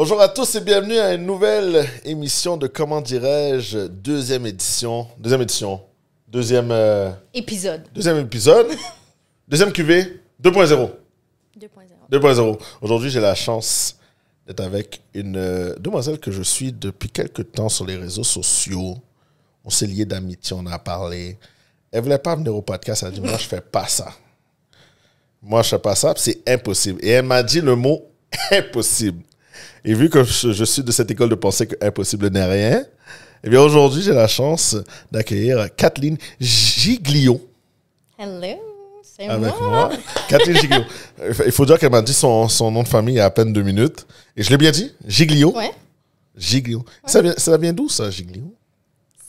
Bonjour à tous et bienvenue à une nouvelle émission de Comment dirais-je, deuxième édition, deuxième édition, deuxième... Euh, épisode. Deuxième épisode, deuxième QV 2.0. 2.0. Aujourd'hui, j'ai la chance d'être avec une euh, demoiselle que je suis depuis quelques temps sur les réseaux sociaux. On s'est liés d'amitié, on a parlé. Elle voulait pas venir au podcast, elle a dit Moi, je fais pas ça. Moi, je fais pas ça, c'est impossible. Et elle m'a dit le mot impossible. Et vu que je, suis de cette école de pensée que impossible n'est rien, eh bien aujourd'hui, j'ai la chance d'accueillir Kathleen Giglio. Hello, c'est avec ah, ben, moi. Kathleen Giglio. Euh, il faut dire qu'elle m'a dit son, nom de famille il y a à peine deux minutes. Et je l'ai bien dit, Giglio. Ouais. Giglio. Ça, vient, ça vient d'où, ça, Giglio?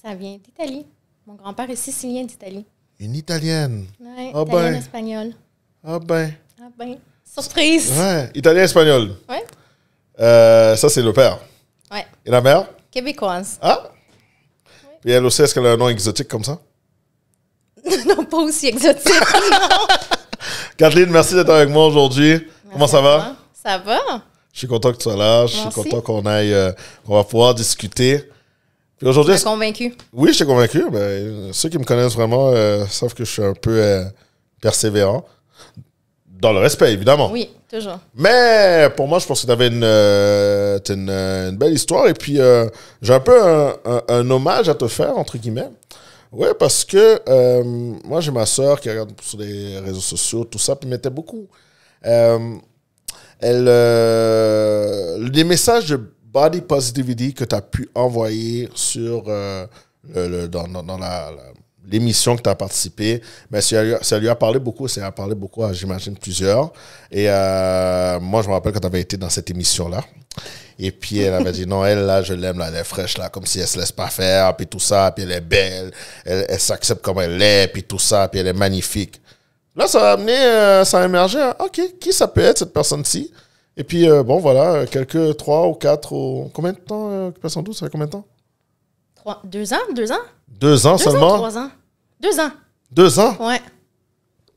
Ça vient d'Italie. Mon grand-père est sicilien d'Italie. Une Italienne? Oui, ah Italienne-Espagnole. Ben. Ah ben. Ah ben. Surprise! Ouais, Italien-Espagnol. Ouais. Euh, ça, c'est le père. Et la mère Québécoise. Ah elle aussi, est-ce qu'elle a un nom exotique comme ça Non, pas aussi exotique. Kathleen, merci d'être avec moi aujourd'hui. Comment ça va Ça va. Je suis content que tu sois là. Je suis content qu'on aille, on euh, qu'on va pouvoir discuter. Puis aujourd'hui. Tu convaincu Oui, je suis convaincu. Ben, ceux qui me connaissent vraiment euh, savent que je suis un peu persévérant. Dans le respect, évidemment. Oui, toujours. Mais pour moi, je pense que tu avais une, euh, euh, une, belle histoire. Et puis, euh, j'ai un peu un, hommage à te faire, entre guillemets. Oui, parce que moi, j'ai ma soeur qui regarde sur les réseaux sociaux, tout ça, puis m'était beaucoup. elle, les messages de body positivity que tu as pu envoyer sur, le, dans, la l'émission que tu as participé, mais ben, ça lui, a, parlé beaucoup, ça a parlé beaucoup à, j'imagine, plusieurs. Et euh, moi, je me rappelle quand tu avais été dans cette émission-là. Et puis, elle avait dit, non, elle, là, je l'aime, la elle est fraîche, là, comme si elle se laisse pas faire, puis tout ça, puis elle est belle, elle, s'accepte comme elle est, puis tout ça, puis elle est magnifique. Là, ça a amené, euh, ça a émergé, hein. OK, qui ça peut être, cette personne-ci? Et puis, euh, bon, voilà, quelques trois ou quatre, combien de temps, personne douce, ça fait combien de temps? Trois, deux ans, deux ans? Deux ans seulement? Deux ans. Deux ans? Ouais.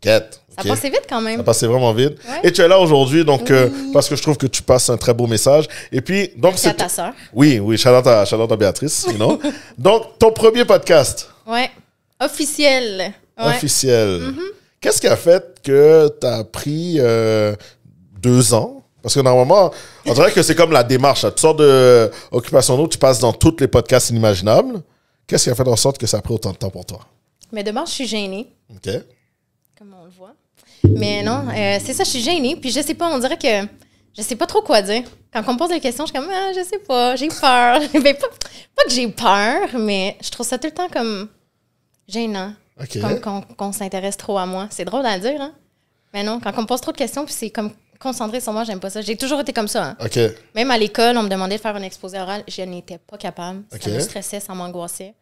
Quatre. Ça passait vite quand même. Ça passait vraiment vite. Et tu es là aujourd'hui, donc, euh, parce que je trouve que tu passes un très beau message. Et puis, donc, c'est. ta soeur. Oui, oui, shout à, Béatrice, you donc, ton premier podcast. Ouais. Officiel. Officiel. Mhm. Qu'est-ce qui a fait que tu as pris euh, deux ans? Parce que normalement, on dirait que c'est comme la démarche. à Tu sors d'Occupation euh, Occupation tu passes dans tous les podcasts inimaginables. Qu'est-ce qui a fait en sorte que ça a pris autant de temps pour toi? Mais de base, je suis gênée. OK. Comme on le voit. Mais non, euh, c'est ça, je suis gênée. Puis je sais pas, on dirait que je sais pas trop quoi dire. Quand on me pose des questions, je suis comme, ah, je sais pas, j'ai peur. mais pas, que j'ai peur, mais je trouve ça tout le temps comme gênant. Comme qu'on s'intéresse trop à moi. C'est drôle à dire, hein? Mais non, quand on me pose trop de questions, puis c'est comme concentré sur moi, j'aime pas ça. J'ai toujours été comme ça. Hein. Même à l'école, on me demandait de faire un exposé oral, je n'étais pas capable. Ça me stressait, ça m'angoissait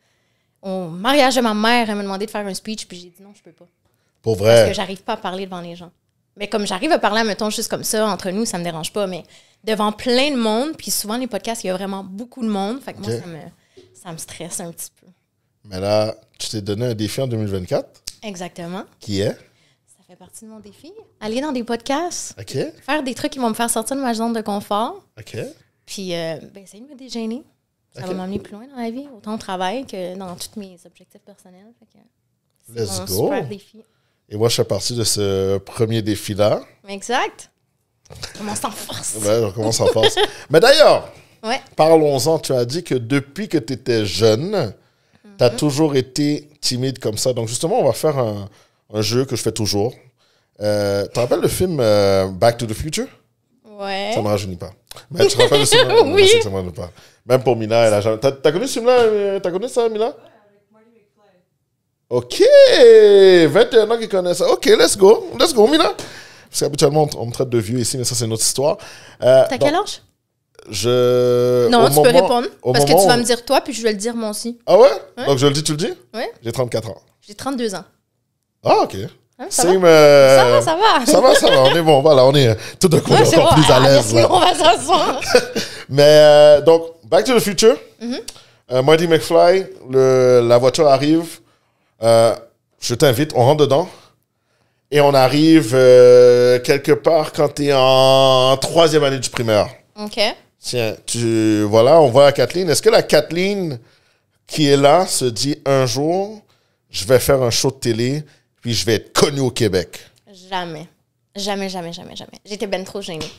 au mariage de ma mère, elle m'a demandé de faire un speech, puis j'ai dit non, je peux pas. Pour vrai. Parce que j'arrive pas à parler devant les gens. Mais comme j'arrive à parler, mettons, juste comme ça, entre nous, ça ne me dérange pas, mais devant plein de monde, puis souvent les podcasts, il y a vraiment beaucoup de monde, fait que moi, ça me, stresse un petit peu. Mais là, tu t'es donné un défi en 2024. Exactement. Qui est? Ça fait partie de mon défi. Aller dans des podcasts. OK. Faire des trucs qui vont me faire sortir de ma zone de confort. OK. Puis, euh, ben, essayer de me déjeuner. Ça va m'amener plus loin dans la vie, autant au travail que dans tous mes objectifs personnels. Let's go. Et moi, je suis partie de ce premier défi-là. Exact. On commence en force. ouais, on commence en force. Mais d'ailleurs, ouais. parlons-en. Tu as dit que depuis que tu étais jeune, mhm. tu as toujours été timide comme ça. Donc, justement, on va faire un, jeu que je fais toujours. Euh, tu te rappelles le film euh, Back to the Future? Ouais. Ça ne me rajeunit pas. Mais tu te rappelles de ce Oui. Ça me rajeunit pas. Même pour Mina, elle a jamais. T'as connu ce euh, T'as connu ça, Mina Ok, 21 ans qui connaissent ça. Ok, let's go, let's go, Mila. Parce qu'habituellement, on, me traite de vieux ici, mais ça, c'est une autre histoire. Euh, T'as quel âge Je. Non, tu peux répondre. Parce que tu vas me dire toi, puis je vais le dire moi aussi. Ah ouais, Donc je le dis, tu le dis Oui. J'ai 34 ans. J'ai 32 ans. Ah, ok. Hein, ça, euh, va? ça, va? ça va, ça va. On est bon. Voilà, on est euh, tout de coup encore plus à l'aise. on va s'asseoir. Mais euh, donc, Back to the Future. Mm Marty McFly, la voiture arrive. je t'invite, on rentre dedans. Et on arrive quelque part quand tu es en troisième année du primaire. OK. Tiens, tu, voilà, on voit la Kathleen. Est-ce que la Kathleen qui est là se dit un jour, je vais faire un show de télé puis je vais être connu au Québec. Jamais. Jamais, jamais, jamais, jamais. J'étais ben trop gênée.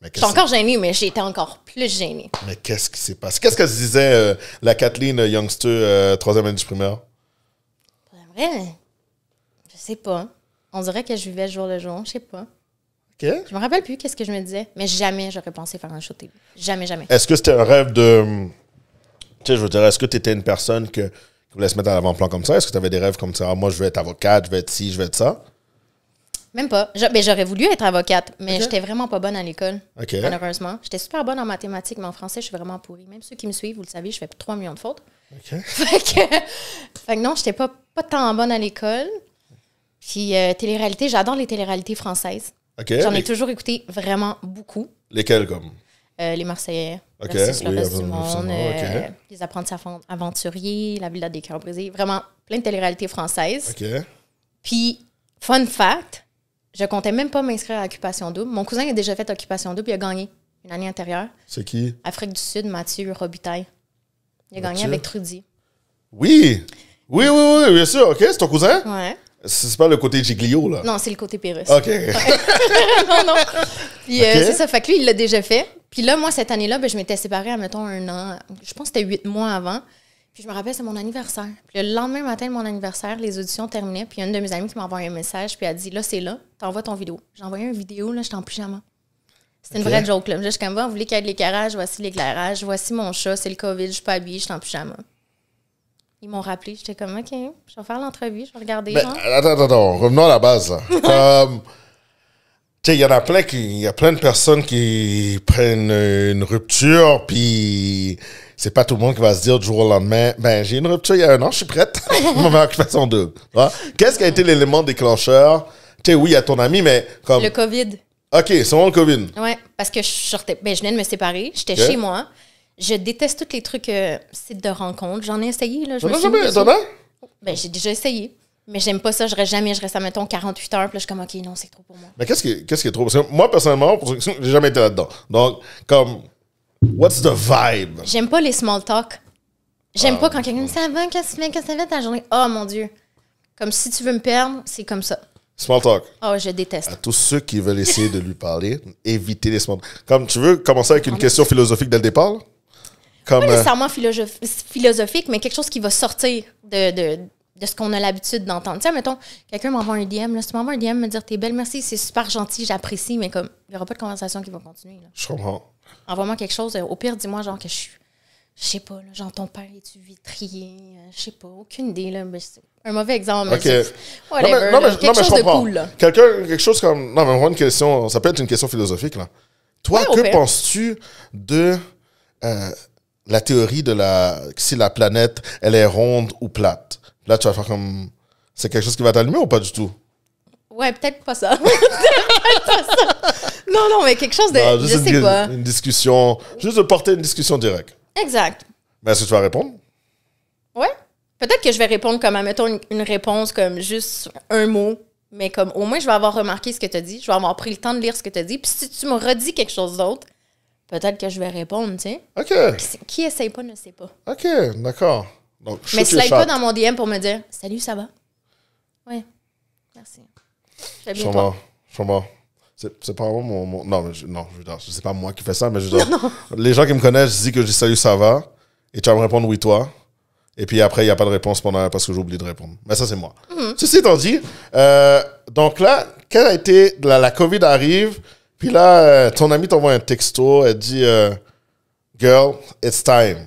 Je suis encore gênée, mais j'étais encore plus gênée. Mais qu'est-ce qui s'est passé? Qu'est-ce que disait euh, la Kathleen euh, Youngster, 3 euh, troisième année du primaire? Vrai? Je sais pas. On dirait que je vivais jour le jour, je sais pas. OK. Je me rappelle plus qu'est-ce que je me disais, mais jamais j'aurais pensé faire un show Jamais, jamais. Est-ce que c'était un rêve de. Tu sais, je veux dire, est-ce que tu étais une personne que voulais se mettre à l'avant-plan comme ça? Est-ce que tu avais des rêves comme ça? Ah, moi, je veux être avocate, je veux être ci, je veux être ça? Même pas. Ben, j'aurais voulu être avocate, mais je j'étais vraiment pas bonne à l'école. Malheureusement. J'étais super bonne en mathématiques, mais en français, je suis vraiment pourrie. Même ceux qui me suivent, vous le savez, je fais 3 millions de fautes. fait, non, j'étais pas, pas tant bonne à l'école. Puis euh, télé-réalité, j'adore les télé-réalités françaises. J'en ai toujours écouté vraiment beaucoup. Lesquelles, comme? Euh, les Marseillais. Okay, versus le oui, reste du monde. Euh, les apprentis aventuriers, la Villa des Cœurs brisés. Vraiment, plein de télé-réalités françaises. Puis, fun fact, je comptais même pas m'inscrire à Occupation Double. Mon cousin a déjà fait Occupation Double, il a gagné une année antérieure. C'est qui? Afrique du Sud, Mathieu Robitaille. Il a gagné avec Trudy. Oui! Oui, oui, oui, bien sûr. OK, c'est ton cousin? Ouais. C'est pas le côté Giglio, là? Non, c'est le côté Pérus. OK. non, non. Puis, euh, c'est ça. Fait que lui, il l'a déjà fait. Puis là, moi, cette année-là, ben, je m'étais séparée, mettons, un an. Je pense que c'était huit mois avant. Puis je me rappelle, c'est mon anniversaire. Puis le lendemain matin de mon anniversaire, les auditions terminaient. Puis une de mes amies qui m'a envoyé un message, puis elle a dit Là, c'est là, t'envoies ton vidéo. J'ai envoyé une vidéo, là, je t'en en pyjama. C'était une vraie joke, là. je suis comme, vous voulez qu'il y ait de l'éclairage, voici l'éclairage, voici mon chat, c'est le COVID, je suis pas habillée, je suis en pyjama. Ils m'ont rappelé, j'étais comme, OK, je vais faire l'entrevue, je vais regarder. Ben, attends, attends, revenons à la base, il y en a plein qui, de personnes qui prennent une rupture, puis c'est pas tout le monde qui va se dire du jour au lendemain, ben j'ai une rupture il y a un an, je suis prête. façon 2. doute. Qu'est-ce qui a été l'élément déclencheur? Tu sais, oui, à ton ami, mais comme. Le COVID. OK, c'est le COVID. Oui, parce que je sortais. Ben, je venais de me séparer, j'étais chez moi. Je déteste tous les trucs euh, sites de rencontre, J'en ai essayé, là. Je ben, j'ai déjà essayé mais j'aime pas ça, je reste jamais, je reste à mettons 48 heures, puis là, je suis comme, OK, non, c'est trop pour moi. Mais qu'est-ce qui, qu'est-ce qui est trop? Parce que moi, personnellement, j'ai jamais été là-dedans. Donc, comme, what's the vibe? J'aime pas les small talk. J'aime ah, pas quand quelqu'un me dit, ça va, qu'est-ce que ça va ta journée? Oh mon Dieu. Comme si tu veux me perdre, c'est comme ça. Small talk. Oh, je déteste. À tous ceux qui veulent essayer de lui parler, évitez les small talk. Comme tu veux commencer avec une ah, question philosophique dès le départ? pas euh, nécessairement philosophique, mais quelque chose qui va sortir de, de de ce qu'on a l'habitude d'entendre. Tu mettons, quelqu'un m'envoie un DM, là, si tu m'envoies un DM, me dire t'es belle, merci, c'est super gentil, j'apprécie, mais comme, il n'y aura pas de conversation qui va continuer. Là. Je comprends. Envoie-moi quelque chose, euh, au pire, dis-moi genre que je suis, je sais pas, genre ton père est-tu vitrier, euh, je sais pas, aucune idée, là, mais un mauvais exemple. OK. non, mais, quelque chose de cool, Quelqu'un, quelque chose comme, non, mais moi, une question, ça peut être une question philosophique, là. Toi, que penses-tu de euh, la théorie de la, si la planète, elle est ronde ou plate? Là, tu vas faire comme. C'est quelque chose qui va t'allumer ou pas du tout? Ouais, peut-être pas ça. non, non, mais quelque chose de. Bah, je sais une, Une discussion. Juste de porter une discussion directe. Exact. Mais est-ce que tu vas répondre? Ouais. Peut-être que je vais répondre comme, mettons une, réponse comme juste un mot, mais comme au moins je vais avoir remarqué ce que tu as dit, je vais avoir pris le temps de lire ce que tu as dit. Puis si tu me redis quelque chose d'autre, peut-être que je vais répondre, tu sais. OK. Qui, qui pas ne sait pas. OK, d'accord. Donc, je Mais slide pas dans mon DM pour me dire Salut, ça va? Oui. Merci. Je suis C'est pas moi mon, Non, non, je pas moi qui fais ça, mais je Les gens qui me connaissent, disent dis que je dis salut, ça va. Et tu vas me répondre oui, toi. Et puis après, il n'y a pas de réponse pendant parce que j'oublie de répondre. Mais ça, c'est moi. Mhm. Ceci étant dit, euh, donc là, a été. La, COVID arrive, puis là, euh, ton amie t'envoie un texto, elle dit euh, Girl, it's time.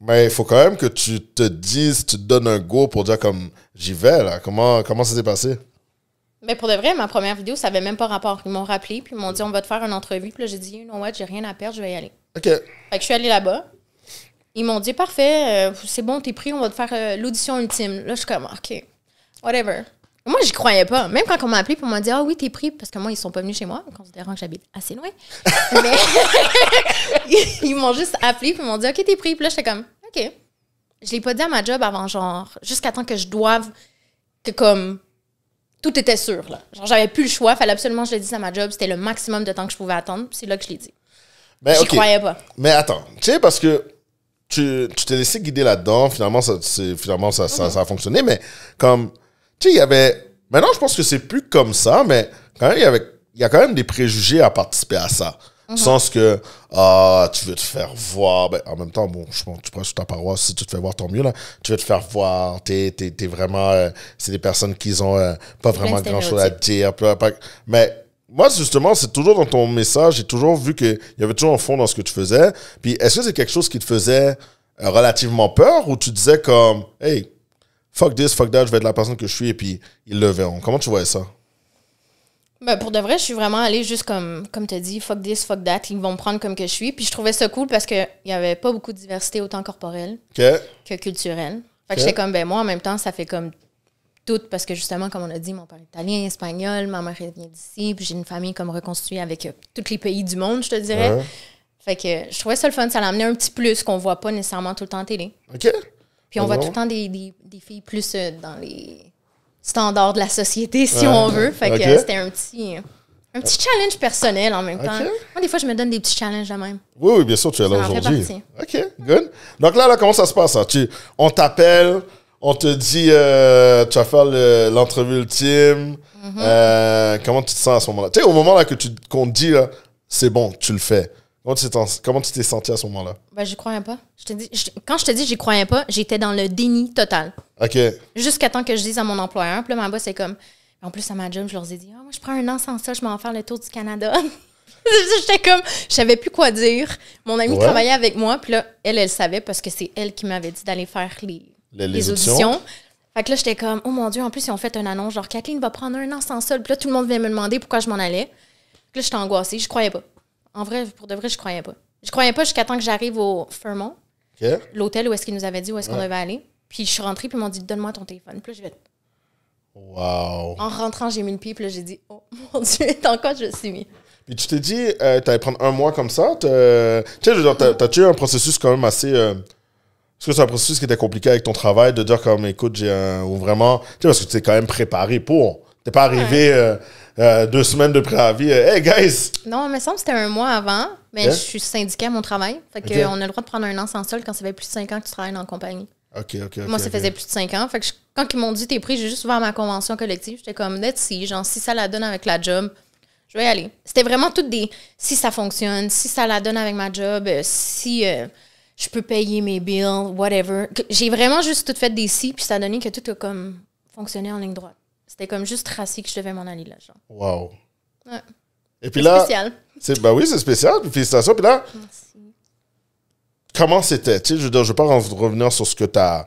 Mais il faut quand même que tu te dises, tu te donnes un go pour dire comme j'y vais là. Comment, comment ça s'est passé? Mais pour de vrai, ma première vidéo, ça n'avait même pas rapport. Ils m'ont rappelé, puis ils m'ont dit on va te faire une entrevue. Puis là, j'ai dit, you know what, j'ai rien à perdre, je vais y aller. OK. Fait je suis allée là-bas. Ils m'ont dit, parfait, euh, c'est bon, t'es pris, on va te faire euh, l'audition ultime. Là, je suis comme, OK, whatever. Moi, j'y croyais pas. Même quand on m'a appelé pour me dire, ah oui, t'es pris, parce que moi, ils sont pas venus chez moi, considérant que j'habite assez loin. Mais ils m'ont juste appelé, puis m'ont dit, OK, t'es pris. Puis là, j'étais comme, OK. Je l'ai pas dit à ma job avant, genre, jusqu'à temps que je doive, que comme, tout était sûr, là. Genre, j'avais plus le choix, fallait absolument que je le dise à ma job, c'était le maximum de temps que je pouvais attendre, c'est là que je l'ai dit. Mais ben, J'y croyais pas. Mais attends, tu sais, parce que tu t'es laissé guider là-dedans, finalement, ça, finalement mhm. ça, a fonctionné, mais comme tu sais, il y avait. Maintenant, je pense que c'est plus comme ça, mais quand même, il y avait. Il y a quand même des préjugés à participer à ça. Mm Sens que, ah, tu veux te faire voir. Ben, en même temps, bon, je pense tu prends sur ta paroisse, si tu te fais voir, tant mieux, là. Tu veux te faire voir, t'es, t'es, t'es vraiment. Euh, c'est des personnes qui ont euh, pas vraiment grand chose à dire. mais moi, justement, c'est toujours dans ton message, j'ai toujours vu qu'il y avait toujours un fond dans ce que tu faisais. Puis, est-ce que c'est quelque chose qui te faisait euh, relativement peur ou tu disais comme, hey, fuck this, fuck that, je vais être la personne que je suis et puis ils le verront. Comment tu vois ça? Ben, pour de vrai, je suis vraiment allée juste comme, comme tu as dit, fuck this, fuck that. Ils vont me prendre comme que je suis. Puis je trouvais ça cool parce qu'il n'y avait pas beaucoup de diversité, autant corporelle que culturelle. Fait que j'étais comme, ben moi, en même temps, ça fait comme tout parce que justement, comme on a dit, mon père est italien, espagnol, ma mère vient d'ici, puis j'ai une famille comme reconstruite avec euh, tous les pays du monde, je te dirais. Fait que je trouvais ça le fun. Ça l'a amené un petit plus qu'on voit pas nécessairement tout le temps en télé. OK. Puis on voit tout le temps des, filles plus euh, dans les standards de la société, si on veut. Fait que c'était euh, un petit. challenge personnel en même temps. Moi, des fois, je me donne des petits challenges à même. Oui, oui, bien sûr, tu es là aujourd'hui. OK, good. Donc là, comment ça se passe? Tu, on t'appelle, on te dit, euh, tu vas faire l'entrevue ultime. Mhm. comment tu te sens à ce moment-là? Tu sais, au moment là que tu qu'on te dit, c'est bon, tu le fais. Comment tu, t'es senti à ce moment-là? Ben, je croyais pas. Je te dis, quand je te dis j'y croyais pas, j'étais dans le déni total. OK. Jusqu'à temps que je dise à mon employeur. Puis là, ma boss, c'est comme. En plus, à ma job, je leur ai dit, oh, moi, je prends un an sans ça, je vais en faire le tour du Canada. J'étais comme, je savais plus quoi dire. Mon amie travaillait avec moi, puis là, elle, elle savait parce que c'est elle qui m'avait dit d'aller faire les, les, auditions. Fait que là, j'étais comme, oh mon Dieu, en plus, ils ont fait un annonce, genre, Kathleen va prendre un an sans sol. Puis là, tout le monde vient me demander pourquoi je m'en allais. Puis là, j'étais angoissée, je croyais pas. En vrai, pour de vrai, je croyais pas. Je croyais pas jusqu'à temps que j'arrive au Fermont, l'hôtel où est-ce qu'ils nous avaient dit où est-ce qu'on devait aller. Puis je suis rentrée, puis ils m'ont dit Donne-moi ton téléphone. Puis là, je vais. Wow. En rentrant, j'ai mis une pipe, là, j'ai dit Oh mon Dieu, dans quoi je suis Puis tu t'es dit, tu euh, t'allais prendre un mois comme ça Tu sais, t'as-tu eu un processus quand même assez. Est-ce euh, que c'est un processus qui était compliqué avec ton travail de dire comme écoute, j'ai un. ou vraiment. Tu sais, parce que tu t'es quand même préparé pour. T'es pas arrivé. Euh, euh, deux semaines de préavis. Euh, hey, guys! Non, mais semble que c'était un mois avant, mais hein? je suis syndiquée à mon travail. Fait que on a le droit de prendre un an sans sol quand ça fait plus de cinq ans que tu travailles dans compagnie. OK, OK. Moi, ça faisait plus de cinq ans. Fait que quand ils m'ont dit t'es pris, j'ai juste ouvert ma convention collective. J'étais comme, let's si, genre, si ça la donne avec la job, je vais y aller. C'était vraiment tout des si ça fonctionne, si ça la donne avec ma job, euh, si. je peux payer mes bills, whatever. J'ai vraiment juste tout fait des si, puis ça a donné que tout a comme fonctionné en ligne droite. C'est comme juste tracé que je devais m'en aller là, genre. Wow. Ouais. Et puis là. spécial. C'est, bah oui, c'est spécial. Félicitations. Puis là. Merci. Comment c'était? je veux je pas revenir sur ce que tu as.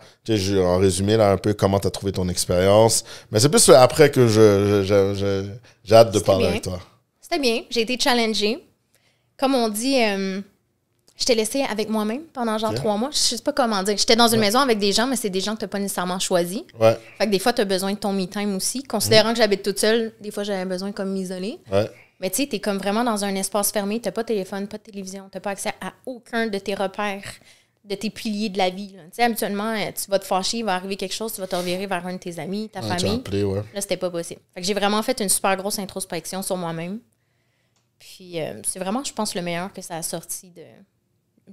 en résumé là un peu comment tu as trouvé ton expérience. Mais c'est plus après que je, j'ai hâte de parler avec toi. C'était bien. J'ai été challengée. Comme on dit, euh, je t'ai laissé avec moi-même pendant genre trois mois. Je ne sais pas comment dire. J'étais dans une maison avec des gens, mais c'est des gens que tu n'as pas nécessairement choisi. Ouais. Fait que des fois, tu as besoin de ton me-time aussi. Considérant mhm. que j'habite toute seule, des fois, j'avais besoin comme m'isoler. Ouais. Mais tu sais, tu es comme vraiment dans un espace fermé. Tu n'as pas de téléphone, pas de télévision. Tu n'as pas accès à aucun de tes repères, de tes piliers de la vie. Tu sais, habituellement, euh, tu vas te fâcher, il va arriver quelque chose, tu vas te revirer vers un de tes amis, ta famille. Appelé, Là, c'était pas possible. Fait que j'ai vraiment fait une super grosse introspection sur moi-même. Puis euh, c'est vraiment, je pense, le meilleur que ça a sorti de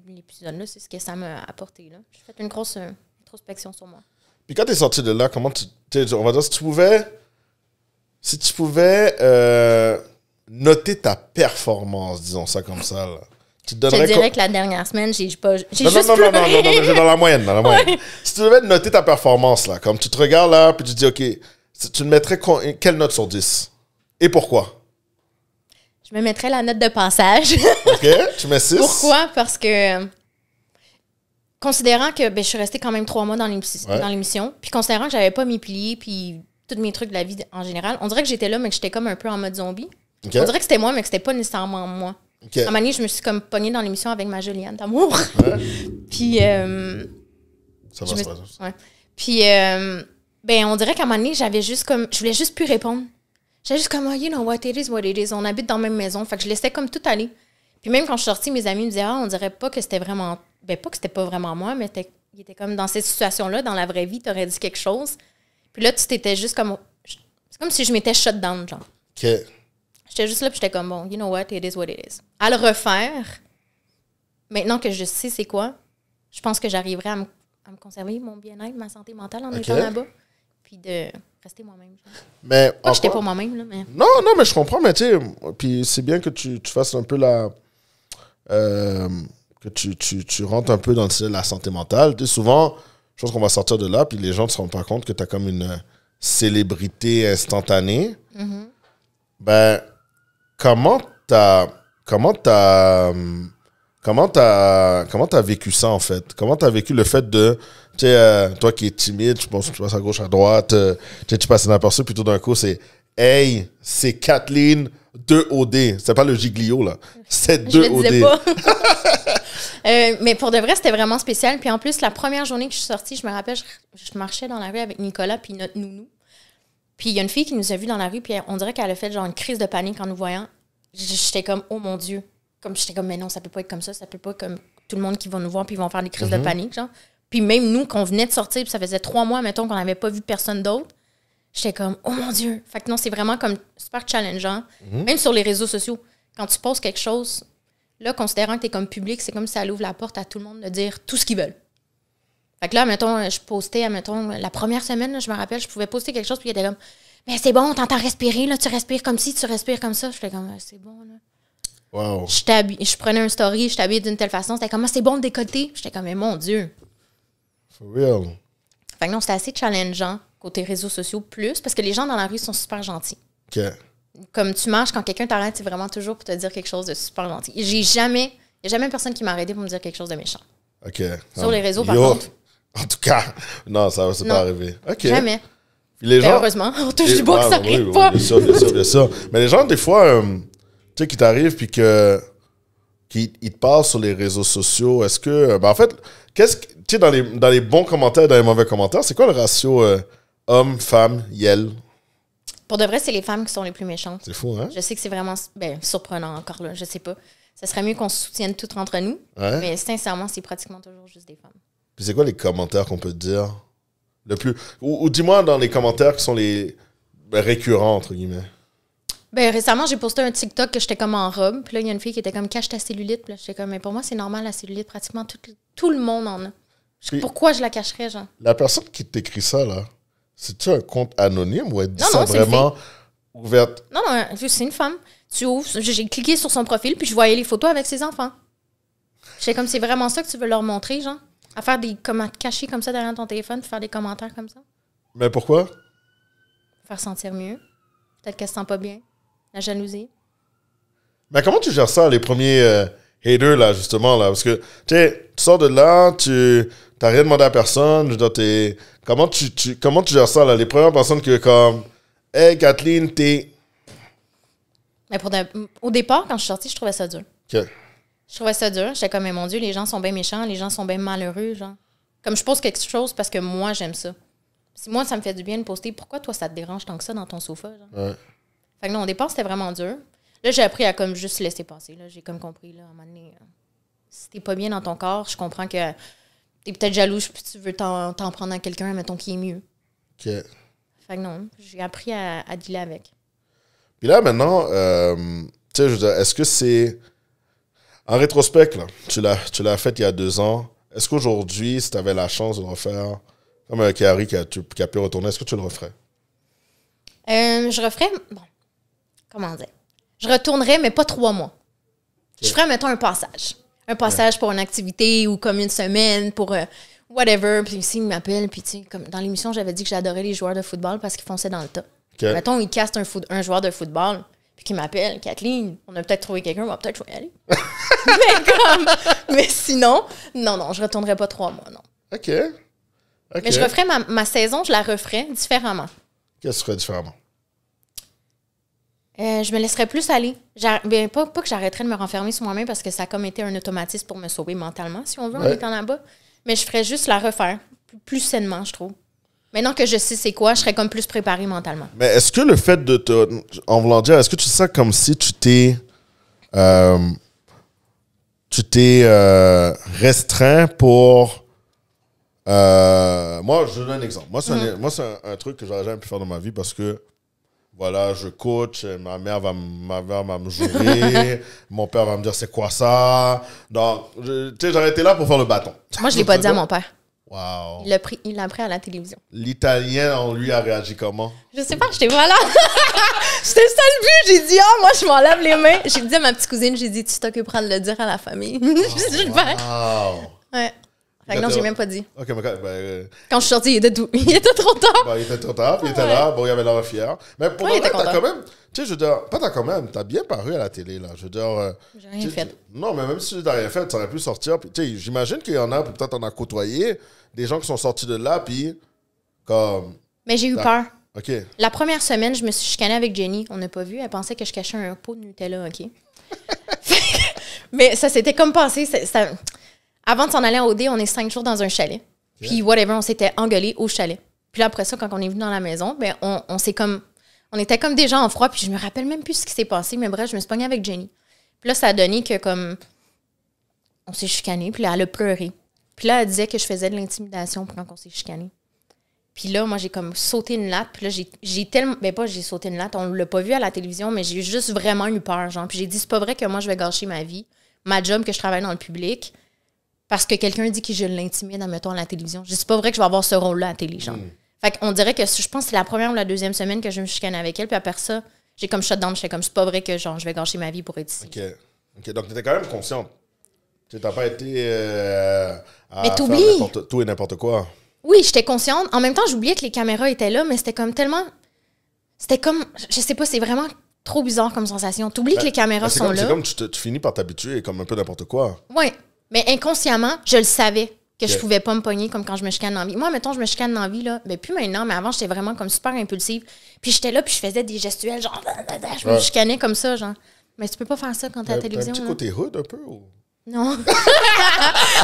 l'épisode-là, c'est ce que ça m'a apporté. J'ai fait une grosse euh, introspection sur moi. Puis quand t'es sorti de là, comment tu. On va dire, si tu pouvais. Si tu pouvais euh, noter ta performance, disons ça comme ça, là. Tu te donnerais je dirais que la dernière semaine, j'ai pas. J'ai non, juste non, non, non, non, non, non, non, dans la moyenne, dans la moyenne. Si tu devais noter ta performance, là, comme tu te regardes là, puis tu te dis, OK, tu me mettrais quelle note sur 10 Et pourquoi je me mettrais la note de passage. OK, tu mets Pourquoi? Parce que, considérant que ben, je suis restée quand même trois mois dans l'émission, puis considérant que j'avais pas mes piliers, puis tous mes trucs de la vie en général, on dirait que j'étais là, mais que j'étais comme un peu en mode zombie. On dirait que c'était moi, mais que c'était pas nécessairement moi. À un moment je me suis comme pognée dans l'émission avec ma Juliane d'amour. puis. Euh, ça va, ça va. Puis, euh, ben, on dirait qu'à un moment j'avais juste comme. Je voulais juste plus répondre. J'étais juste comme, ah, you know what it is, what it is. On habite dans la même maison. Fait que je laissais comme tout aller. Puis même quand je suis sortie, mes amis me disaient, ah, on dirait pas que c'était vraiment. Ben, pas que c'était pas vraiment moi, mais il était comme dans cette situation-là, dans la vraie vie, t'aurais dit quelque chose. Puis là, tu t'étais juste comme. C'est comme si je m'étais shut down, genre. OK. J'étais juste là, puis j'étais comme, bon, you know what, it is what it is. À le refaire, maintenant que je sais c'est quoi, je pense que j'arriverai à, me, conserver mon bien-être, ma santé mentale en étant là-bas puis de rester moi-même. Mais Moi, j'étais pas moi-même, mais... Non, non, mais je comprends, mais tu sais, puis c'est bien que tu, tu, fasses un peu la... Euh, que tu, tu, tu, rentres un peu dans la santé mentale. Tu sais, souvent, je pense qu'on va sortir de là, puis les gens ne se rendent pas compte que tu as comme une célébrité instantanée. Mm-hmm. Ben, comment t'as... Comment t'as... Euh, comment t'as comment as vécu ça en fait Comment t'as vécu le fait de tu sais, euh, toi qui es timide, tu penses que tu passes à gauche, à droite, euh, tu, tu passes inaperçu, puis tout d'un coup, c'est Hey, c'est Kathleen 2OD. C'est pas le giglio, là. C'est 2OD. Euh, mais pour de vrai, c'était vraiment spécial. Puis en plus, la première journée que je suis sortie, je me rappelle, je, marchais dans la rue avec Nicolas puis notre nounou. Puis il y a une fille qui nous a vus dans la rue, puis on dirait qu'elle a fait genre une crise de panique en nous voyant. J'étais comme, oh mon Dieu. Comme j'étais comme, mais non, ça peut pas être comme ça, ça peut pas être comme tout le monde qui va nous voir puis ils vont faire des crises de mhm. panique, genre. Puis même nous, qu'on venait de sortir, puis ça faisait trois mois, mettons, qu'on n'avait pas vu personne d'autre, j'étais comme, oh mon Dieu. Fait que non, c'est vraiment comme super challengeant. Mhm. Même sur les réseaux sociaux, quand tu poses quelque chose, là, considérant que tu es comme public, c'est comme si ça ouvre la porte à tout le monde de dire tout ce qu'ils veulent. Fait que là, mettons, je postais, mettons, la première semaine, je me rappelle, je pouvais poster quelque chose, puis il était comme, mais c'est bon, t'entends respirer, là, tu respires comme si, tu respires comme ça. Je comme, c'est bon, là. Wow. Je, je prenais un story, je t'habillais d'une telle façon, c'était comme, ah, c'est bon de décoter. J'étais comme, mais mon Dieu real. Fait que non, c'était assez challengeant côté réseaux sociaux plus parce que les gens dans la rue sont super gentils. OK. Comme tu marches, quand quelqu'un t'arrête, c'est vraiment toujours pour te dire quelque chose de super gentil. J'ai jamais, il y a jamais personne qui m'a arrêté pour me dire quelque chose de méchant. OK. Sur les réseaux, par En tout cas, non, ça va pas arriver. Jamais. Ben, heureusement, on touche du bois que ça arrive pas. sûr, sûr, Mais les gens, des fois, euh, tu sais, qui t'arrivent puis que qui ils te parlent sur les réseaux sociaux, est-ce que. Euh, ben en fait, qu'est-ce que tu dans les, dans les bons commentaires et dans les mauvais commentaires, c'est quoi le ratio euh, homme, femme, yel? Pour de vrai, c'est les femmes qui sont les plus méchantes. C'est fou, hein? Je sais que c'est vraiment ben, surprenant encore, là. Je sais pas. Ce serait mieux qu'on se soutienne toutes entre nous. Mais sincèrement, c'est pratiquement toujours juste des femmes. Puis c'est quoi les commentaires qu'on peut dire? Le plus. Ou, dis-moi dans les commentaires qui sont les ben, récurrents, entre guillemets. Ben, récemment, j'ai posté un TikTok que j'étais comme en robe. Puis là, il y a une fille qui était comme cache ta cellulite. Puis là, j'étais comme, mais pour moi, c'est normal la cellulite. Pratiquement tout, tout le monde en a. Pourquoi je la cacherais, genre? La personne qui t'écrit ça, là, c'est-tu un compte anonyme ou elle dit ça vraiment ouverte? Non, non, c'est une femme. Tu ouvres, j'ai cliqué sur son profil, puis je voyais les photos avec ses enfants. C'est comme, c'est vraiment ça que tu veux leur montrer, genre? À faire des commentaires te cacher comme ça derrière ton téléphone, faire des commentaires comme ça? Mais pourquoi? Faire sentir mieux. Peut-être qu'elle se sent pas bien. La jalousie. Mais comment tu gères ça, les premiers euh, haters, là, justement, là? Parce que, tu sais, tu sors de là, tu T'as rien demandé à personne. Je Comment tu, comment tu gères ça, là? Les premières personnes que, comme, hey, Kathleen, t'es. Mais pour Au départ, quand je suis sortie, je trouvais ça dur. Je trouvais ça dur. J'étais comme, mais mon Dieu, les gens sont bien méchants, les gens sont bien malheureux, genre. Comme je pose quelque chose parce que moi, j'aime ça. Si moi, ça me fait du bien de poster, pourquoi toi, ça te dérange tant que ça dans ton sofa, genre? Ouais. Fait que non, au départ, c'était vraiment dur. Là, j'ai appris à comme juste laisser passer. Là, j'ai comme compris, là, à un moment donné, euh, pas bien dans ton corps, je comprends que T'es peut-être jalouse, puis tu veux t'en prendre à quelqu'un, mettons, qui est mieux. OK. Fait que non, j'ai appris à, dealer avec. Puis là, maintenant, euh, tu sais, je est-ce que c'est. En rétrospect, là, tu l'as fait il y a deux ans. Est-ce qu'aujourd'hui, si tu avais la chance de refaire, comme euh, avec qui a, qui a pu retourner, est-ce que tu le referais? Euh, je referais. Bon. Comment dire? Je retournerais, mais pas trois mois. Je ferais, mettons, un passage un passage pour une activité ou comme une semaine pour euh, whatever. Puis ici, il m'appelle. Puis, tu sais, comme dans l'émission, j'avais dit que j'adorais les joueurs de football parce qu'ils fonçaient dans le tas. Mettons, ils castent un, un joueur de football puis qui m'appelle, Kathleen, on a peut-être trouvé quelqu'un, on va peut-être y aller. mais comme, mais sinon, non, non, je retournerai pas trois mois, non. OK. Mais je referais ma, saison, je la referais différemment. Qu'est-ce que tu ferais différemment? Euh, je me laisserais plus aller. Bien, pas, que j'arrêterais de me renfermer sur moi-même parce que ça a comme été un automatisme pour me sauver mentalement, si on veut, en étant là-bas. Mais je ferais juste la refaire plus sainement, je trouve. Maintenant que je sais c'est quoi, je serais comme plus préparé mentalement. Mais est-ce que le fait de te. En voulant dire, est-ce que tu sens comme si tu t'es. Euh, tu t'es euh, restreint pour. moi, je donne un exemple. Mhm. Moi, c'est un, un, truc que j'aurais jamais pu faire dans ma vie parce que voilà, je coach, ma mère va, va me jouer, mon père va me dire c'est quoi ça. Donc, tu sais, j'aurais été là pour faire le bâton. Moi, je l'ai pas dit à mon père. Wow. Il l'a pris, il pris à la télévision. L'Italien lui a réagi comment Je sais pas, j'étais voilà. j'étais ça le but. J'ai dit oh moi je m'en lave les mains. J'ai dit à ma petite cousine, j'ai dit tu t'occuperas de le dire à la famille. wow. Ouais non, j'ai même pas dit. Ben, euh, quand, je suis sortie, il était, trop tard. Ben, il était trop tard, puis il était là, bon, il avait la fier. Mais pour ouais, t'as quand même. Tu sais, je veux pas t'as quand même, t'as bien paru à la télé, là. Je veux dire. Euh, j'ai rien fait. Non, mais même si tu t'as rien fait, t'aurais pu sortir. tu sais, j'imagine qu'il y en a, peut-être t'en as côtoyé, des gens qui sont sortis de là, puis comme. Mais j'ai eu ah, peur. OK. La première semaine, je me suis chicanée avec Jenny. On n'a pas vu. Elle pensait que je cachais un pot de Nutella, OK? mais ça, s'était comme passé. Ça, avant de s'en aller en OD, on est cinq jours dans un chalet. Puis whatever, on s'était engueulé au chalet. Puis là, après ça, quand on est venu dans la maison, ben on, on s'est comme. On était comme déjà en froid, puis je me rappelle même plus ce qui s'est passé, mais bref, je me suis pognée avec Jenny. Puis là, ça a donné que comme. On s'est chicané, puis là, elle a pleuré. Puis là, elle disait que je faisais de l'intimidation pendant qu'on s'est chicané. Puis là, moi, j'ai comme sauté une latte. Puis là, j'ai tellement. Ben, pas j'ai sauté une latte, on l'a pas vu à la télévision, mais j'ai juste vraiment eu peur, genre. Puis j'ai dit, c'est pas vrai que moi, je vais gâcher ma vie, ma job, que je travaille dans le public parce que quelqu'un dit que je l'intimide, admettons, à la télévision. Je dis, c'est pas vrai que je vais avoir ce rôle-là intelligent mm. Fait qu'on dirait que je pense que c'est la première ou la deuxième semaine que je me chicane avec elle, puis après ça, j'ai comme shot down, comme, c'est pas vrai que genre, je vais gâcher ma vie pour être ici. OK. Donc, t'étais quand même consciente. Tu n'as pas été euh, à mais faire tout et n'importe quoi. Oui, j'étais consciente. En même temps, j'oubliais que les caméras étaient là, mais c'était comme tellement. C'était comme. Je sais pas, c'est vraiment trop bizarre comme sensation. T'oublies que ben, les caméras ben, sont là. C'est comme tu, finis par t'habituer comme un peu n'importe quoi. ouais mais inconsciemment, je le savais que je pouvais pas me pogner comme quand je me chicane dans vie. Moi, mettons, je me chicane dans vie, là. Ben, plus maintenant, mais avant, j'étais vraiment comme super impulsive. Puis j'étais là, puis je faisais des gestuels, genre, je me chicanais comme ça, genre. Mais tu peux pas faire ça quand t'es à la télévision. un côté hood, un peu, Non.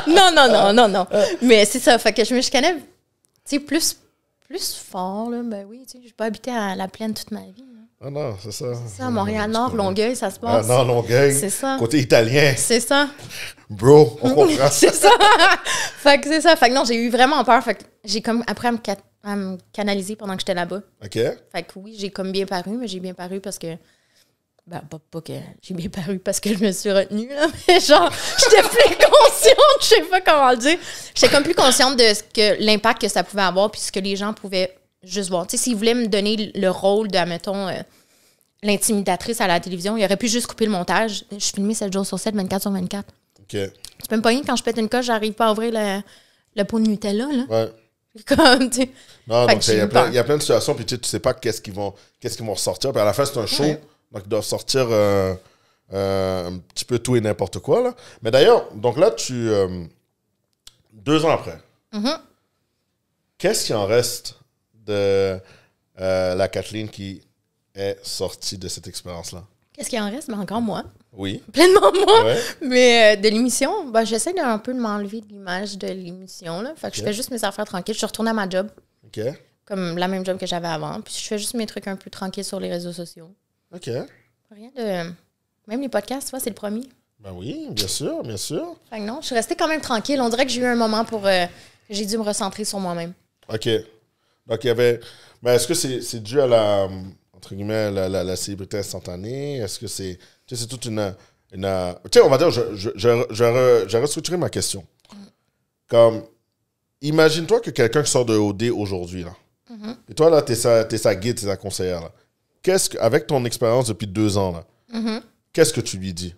non, non, non, non, non. Ah. Mais c'est ça, fait que je me chicanais, tu sais, plus, plus fort, là. Ben oui, tu sais, j'ai pas habité à la plaine toute ma vie. Ah non, c'est ça. C'est ça, Montréal-Nord, Longueuil, ça se passe. Ah non, Longueuil. C'est ça. Côté italien. C'est ça. Bro, on comprend. c'est ça. fait que c'est ça. Fait que non, j'ai eu vraiment peur. Fait que j'ai comme après à me, canaliser pendant que j'étais là-bas. OK. Fait que oui, j'ai comme bien paru, mais j'ai bien paru parce que. Ben, pas, que j'ai bien paru parce que je me suis retenue, là, mais genre, j'étais plus consciente, je sais pas comment le dire. J'étais comme plus consciente de ce que l'impact que ça pouvait avoir puis ce que les gens pouvaient juste voir. Tu sais, s'il voulait me donner le rôle de, mettons, euh, l'intimidatrice à la télévision, il aurait pu juste couper le montage. Je suis filmée 7 jours sur 7, 24 sur 24. OK. Tu peux me pogner quand je pète une coche, j'arrive pas à ouvrir le, le pot de Nutella, là. Ouais. Comme, tu Non, donc il y, a plein de situations, puis tu sais pas qu'est-ce qu'ils vont, qu'est-ce qui vont ressortir. Puis à la fin, c'est un show, donc il doit sortir euh, euh, un petit peu tout et n'importe quoi, là. Mais d'ailleurs, donc là, tu. deux ans après. Mm-hmm. Qu'est-ce qui en reste de euh, la Kathleen qui est sortie de cette expérience-là? Qu'est-ce qu'il en reste? mais ben, encore moi. Oui. Pleinement moi. Mais euh, de l'émission, ben, j'essaie un peu de m'enlever de l'image de l'émission. Fait que je fais juste mes affaires tranquilles. Je retourne à ma job. OK. Comme la même job que j'avais avant. Puis je fais juste mes trucs un peu tranquilles sur les réseaux sociaux. OK. Rien de. Même les podcasts, tu vois, c'est le premier. Ben oui, bien sûr, bien sûr. non, je suis restée quand même tranquille. On dirait que j'ai eu un moment pour. Euh, j'ai dû me recentrer sur moi-même. OK. Donc, il y avait. Mais est-ce que c'est dû à la, entre guillemets, la, la, célébrité instantanée? Est-ce que c'est. Tu sais, c'est toute une. une tu sais, on va dire, je, je, je, restructuré ma question. Comme, imagine-toi que quelqu'un sort de OD aujourd'hui, là. Mm-hmm. Et toi, là, t'es sa, es sa guide, t'es sa conseillère, là. Qu'est-ce que, avec ton expérience depuis deux ans, là, mm-hmm. qu'est-ce que tu lui dis?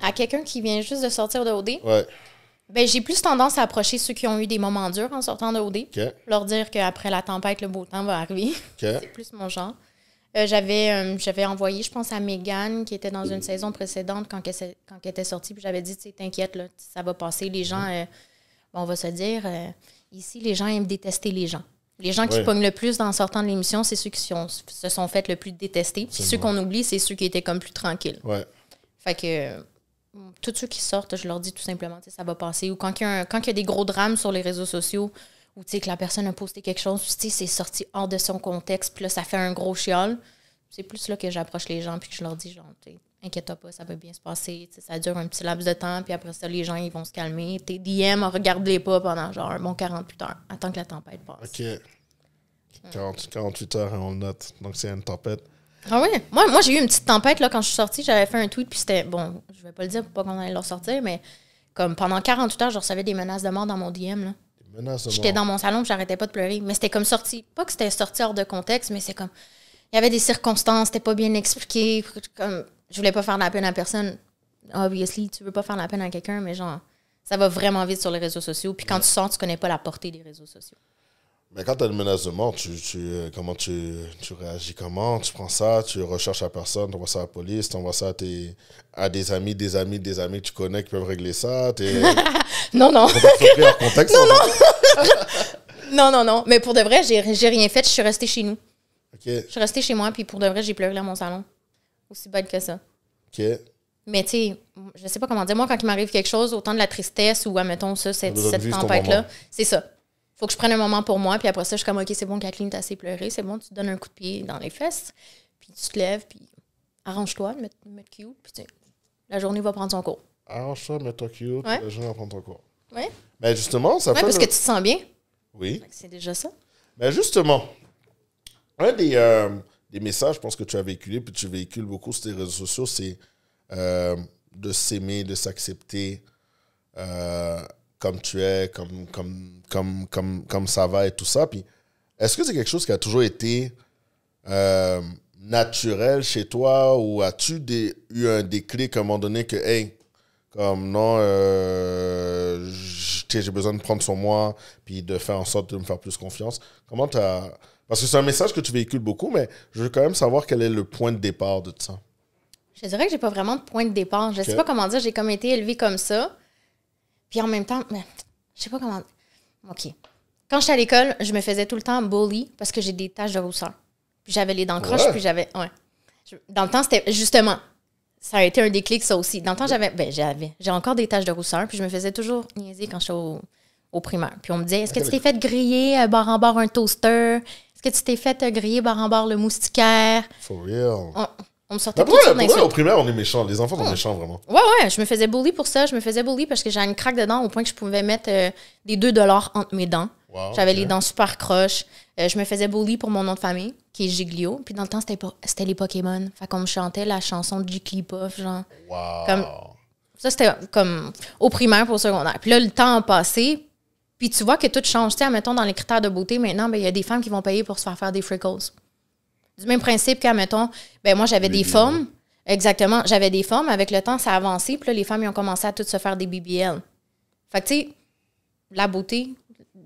À quelqu'un qui vient juste de sortir de OD? Ouais. Ben, j'ai plus tendance à approcher ceux qui ont eu des moments durs en sortant de OD. Leur dire qu'après la tempête, le beau temps va arriver. c'est plus mon genre. Euh, j'avais, euh, j'avais envoyé, je pense, à Megan, qui était dans une saison précédente quand, elle, quand était sortie. Puis j'avais dit, t'inquiète, là, ça va passer. Les gens, mhm. euh, on va se dire, ici, les gens aiment détester les gens. Les gens qui se pognent le plus en sortant de l'émission, c'est ceux qui se sont fait le plus détester. Puis ceux qu'on oublie, c'est ceux qui étaient comme plus tranquilles. Ouais. Fait que tous ceux qui sortent, je leur dis tout simplement, ça va passer. Ou quand il, y a quand des gros drames sur les réseaux sociaux, ou que la personne a posté quelque chose, c'est sorti hors de son contexte, puis là, ça fait un gros chiol. C'est plus là que j'approche les gens, puis que je leur dis, genre, inquiète-toi pas, ça va bien se passer. ça dure un petit laps de temps, puis après ça, les gens, ils vont se calmer. Tes DM, regarde-les pas pendant genre un bon 48 heures. Attends que la tempête passe. OK. 48, heures, on le note. Donc, c'est une tempête. Ah oui? Moi, j'ai eu une petite tempête là, quand je suis sortie. J'avais fait un tweet, puis c'était. Bon, je vais pas le dire pour pas qu'on allait le ressortir, mais comme pendant 48 heures, je recevais des menaces de mort dans mon DM. Des menaces de mort. J'étais dans mon salon, j'arrêtais pas de pleurer. Mais c'était comme sorti. Pas que c'était sorti hors de contexte, mais c'est comme. Il y avait des circonstances, c'était pas bien expliqué. Comme, je voulais pas faire de la peine à personne. Obviously, tu veux pas faire de la peine à quelqu'un, mais genre, ça va vraiment vite sur les réseaux sociaux. Puis quand tu sors, tu connais pas la portée des réseaux sociaux. Mais quand tu as une menace de mort, tu, euh, comment tu, réagis comment Tu prends ça, tu recherches la personne, tu envoies ça à la police, tu envoies ça à, tes, à des amis, des amis, des amis que tu connais qui peuvent régler ça. non, non. non, non. non, non, Mais pour de vrai, j'ai rien fait. Je suis restée chez nous. Je suis restée chez moi, puis pour de vrai, j'ai pleuré dans mon salon. Aussi bad que ça. Mais tu sais, je sais pas comment dire. Moi, quand il m'arrive quelque chose, autant de la tristesse ou, admettons, ça, cette, cette tempête-là, c'est ça que je prenne un moment pour moi. Puis après ça, je suis comme, OK, c'est bon, Kathleen, t'as assez pleuré. C'est bon, tu te donnes un coup de pied dans les fesses. Puis tu te lèves, puis arrange-toi, mets-toi cute. Puis la journée va prendre son cours. Arrange-toi, mets-toi cute. La journée va prendre son cours. Oui. Mais justement, ça ouais, fait. parce que tu te sens bien. Oui. C'est déjà ça. Mais justement, un des, euh, des, messages, je pense que tu as véhiculé, puis tu véhicules beaucoup sur tes réseaux sociaux, c'est euh, de s'aimer, de s'accepter. Euh, comme tu es, comme, comme, comme, comme, comme ça va et tout ça. Puis est-ce que c'est quelque chose qui a toujours été euh, naturel chez toi ou as-tu eu un déclic à un moment donné que, hey, comme non, euh, j'ai besoin de prendre sur moi, puis de faire en sorte de me faire plus confiance. Comment tu as... Parce que c'est un message que tu véhicules beaucoup, mais je veux quand même savoir quel est le point de départ de ça. Je dirais que j'ai pas vraiment de point de départ. Je ne sais pas comment dire, j'ai comme été élevé comme ça. Puis en même temps, mais, je sais pas comment. OK. Quand j'étais à l'école, je me faisais tout le temps bully parce que j'ai des taches de rousseur. Puis j'avais les dents croches, puis j'avais. Ouais. dans le temps, c'était justement. Ça a été un déclic, ça aussi. Dans le temps, j'avais. Ben, j'avais. J'ai encore des taches de rousseur, puis je me faisais toujours niaiser quand j'étais au, au primaire. Puis on me disait Est-ce que tu t'es fait griller euh, barre en barre un toaster Est-ce que tu t'es fait euh, griller barre en barre le moustiquaire For real. On me bah, pour au primaire, on est méchants. Les enfants sont ah. méchants, vraiment. Ouais, ouais. Je me faisais bully pour ça. Je me faisais bully parce que j'avais une craque dedans au point que je pouvais mettre euh, des deux dollars entre mes dents. j'avais les dents super croches. Euh, je me faisais bully pour mon nom de famille, qui est Giglio. Puis dans le temps, c'était les Pokémon. Fait qu'on me chantait la chanson de Jigglypuff, genre. Wow. ça, c'était comme au primaire pour au secondaire. Puis là, le temps a passé. Puis tu vois que tout change. Tu sais, mettons dans les critères de beauté, maintenant, ben, il y a des femmes qui vont payer pour se faire faire des freckles. Du même principe qu'à, mettons, ben moi, j'avais des formes. Exactement. J'avais des formes. Avec le temps, ça a avancé. Puis là, les femmes, ils ont commencé à toutes se faire des BBL. Fait que, tu sais, la beauté,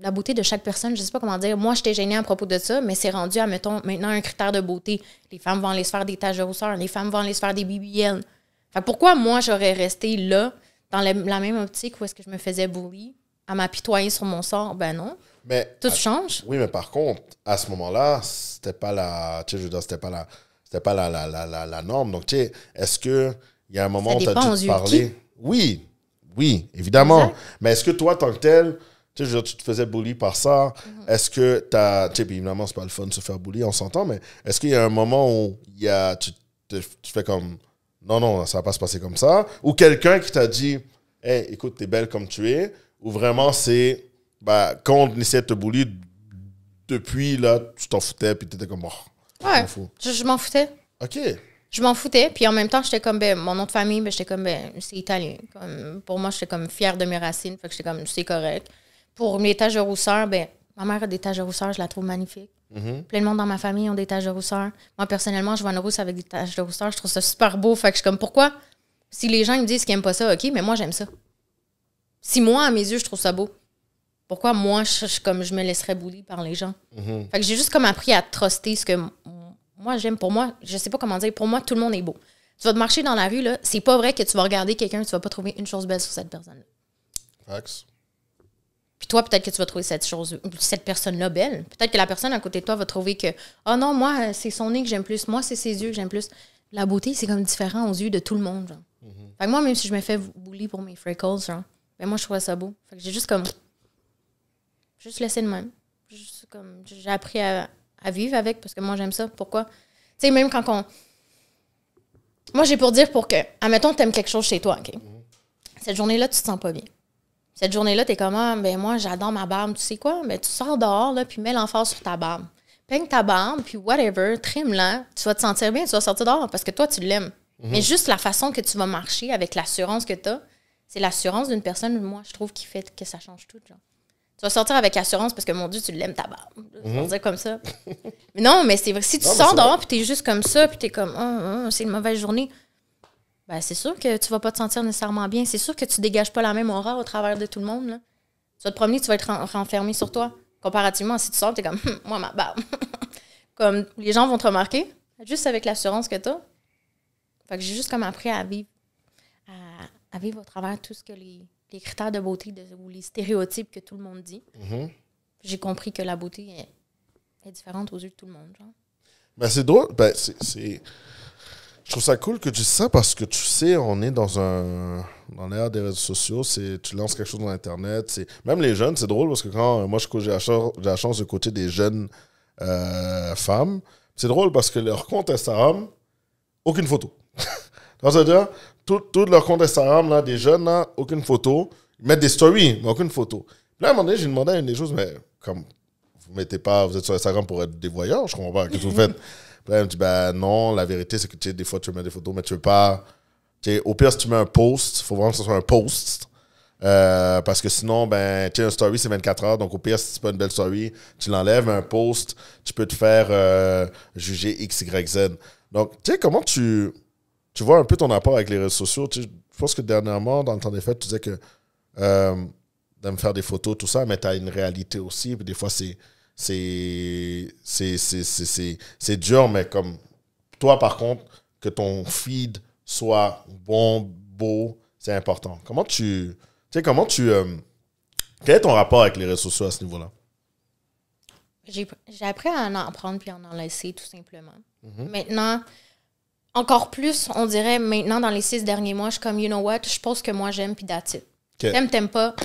la beauté de chaque personne, je sais pas comment dire. Moi, j'étais gênée à propos de ça, mais c'est rendu, à, mettons, maintenant un critère de beauté. Les femmes vont aller se faire des taches de rousseur. Les femmes vont aller se faire des BBL. Fait que pourquoi moi, j'aurais resté là, dans la, même optique où est-ce que je me faisais bully, à m'apitoyer sur mon sort? Ben non. Mais, Tout change. Oui, mais par contre, à ce moment-là, c'était pas la. Tu sais, je c'était pas la. C'était pas la, la, la, la, norme. Donc, tu sais, est-ce qu'il y a un moment où tu as dû parler? Oui, oui, évidemment. Mais est-ce que toi, tant que tel, tu, sais, te faisais bully par ça. Mm-hmm. Est-ce que tu as. Tu sais, évidemment, c'est pas le fun de se faire bully, on s'entend, mais est-ce qu'il y a un moment où il y a, tu, tu, fais comme. Non, non, ça va pas se passer comme ça. Ou quelqu'un qui t'a dit, hey, écoute, t'es belle comme tu es. Ou vraiment, c'est bah, quand on essayait de te depuis là, tu t'en foutais, puis t'étais comme, oh, ouais, je, m'en foutais. OK. Je m'en foutais, puis en même temps, j'étais comme, ben, mon nom de famille, ben, j'étais comme, ben, c'est italien. pour moi, j'étais comme fière de mes racines, fait que j'étais comme, c'est correct. Pour mes taches de rousseur, ben, ma mère a des taches de rousseur, je la trouve magnifique. Mm-hmm. Plein de monde dans ma famille ont des taches de rousseur. Moi, personnellement, je vois une rousse avec des taches de rousseur, je trouve ça super beau, fait que je suis comme, pourquoi? Si les gens me disent qu'ils n'aiment pas ça, OK, mais moi, j'aime ça. Si moi, à mes yeux, je trouve ça beau, pourquoi moi, je, comme je me laisserais bouler par les gens? Mhm. Fait que j'ai juste comme appris à truster ce que moi j'aime. Pour moi, je sais pas comment dire, pour moi, tout le monde est beau. Tu vas te marcher dans la rue, là, c'est pas vrai que tu vas regarder quelqu'un, tu vas pas trouver une chose belle sur cette personne-là. Puis toi, peut-être que tu vas trouver cette chose, cette personne-là belle. Peut-être que la personne à côté de toi va trouver que, oh non, moi, c'est son nez que j'aime plus, moi, c'est ses yeux que j'aime plus. La beauté, c'est comme différent aux yeux de tout le monde. Genre. Mhm. moi, même si je me fais bouler pour mes freckles, ben moi, je trouve ça beau. Fait que j'ai juste comme Juste laisser le même. j'ai appris à, vivre avec parce que moi j'aime ça. Pourquoi? Tu sais, même quand on. Moi j'ai pour dire pour que, admettons, aimes quelque chose chez toi, OK? Mm-hmm. Cette journée-là, tu te sens pas bien. Cette journée-là, t'es comme, ah, ben moi j'adore ma barbe, tu sais quoi? Mais ben, tu sors dehors, là, puis mets l'enfance sur ta barbe. Peigne ta barbe, puis whatever, trim là, tu vas te sentir bien, tu vas sortir dehors parce que toi tu l'aimes. Mm-hmm. Mais juste la façon que tu vas marcher avec l'assurance que tu c'est l'assurance d'une personne, moi, je trouve, qui fait que ça change tout. Genre tu vas sortir avec assurance parce que mon Dieu, tu l'aimes ta barbe. Je mm dire comme ça. mais non, mais c'est vrai. Si tu non, sors dehors puis es juste comme ça, puis es comme, oh, oh, c'est une mauvaise journée, ben, c'est sûr que tu vas pas te sentir nécessairement bien. C'est sûr que tu dégages pas la même aura au travers de tout le monde. Là. Tu vas te promener, tu vas être renfermé sur toi. Comparativement, si tu sors, tu es comme, moi, ma barbe. comme les gens vont te remarquer, juste avec l'assurance que t'as. Fait que j'ai juste comme appris à vivre, à vivre au travers de tout ce que les les critères de beauté de, ou les stéréotypes que tout le monde dit. Mhm. J'ai compris que la beauté est, différente aux yeux de tout le monde. Genre. Ben, c'est drôle. Ben, c'est, Je trouve ça cool que tu dis ça parce que tu sais, on est dans un dans l'ère des réseaux sociaux. C'est, tu lances quelque chose dans Internet. C'est, même les jeunes, c'est drôle parce que quand moi j'ai la, chance, la chance de côté des jeunes euh, femmes, c'est drôle parce que leur compte Instagram, aucune photo. Tu vois ce que je veux dire? tout, tout leur compte Instagram, là, des jeunes, aucune photo. Ils mettent des stories, mais aucune photo. là, à un moment donné, j'ai demandé à une des choses, mais comme vous mettez pas, vous êtes sur Instagram pour être des voyeurs, je comprends pas, qu'est-ce que vous faites? là, elle me dit, ben non, la vérité, c'est que tu des fois, tu mets des photos, mais tu veux pas. Tu sais, au pire, si tu mets un post, faut vraiment que ce soit un post. Euh, parce que sinon, ben, tu un story, c'est 24 heures. Donc, au pire, si c'est pas une belle story, tu l'enlèves. Un post, tu peux te faire euh, juger X, Y, Z. Donc, tu sais, comment tu tu vois un peu ton rapport avec les réseaux sociaux. Tu je pense que dernièrement, dans le temps des fêtes, tu disais que euh, de me faire des photos, tout ça, mais tu as une réalité aussi. des fois, c'est c'est dur, mais comme toi, par contre, que ton feed soit bon, beau, c'est important. Comment tu. Tu sais, comment tu. Euh, quel est ton rapport avec les réseaux sociaux à ce niveau-là? J'ai appris à en prendre puis à en laisser, tout simplement. Mm-hmm. Maintenant, encore plus, on dirait maintenant dans les six derniers mois, je suis comme, you know what, je pense que moi j'aime, puis d'attitude. T'aimes, t'aimes pas,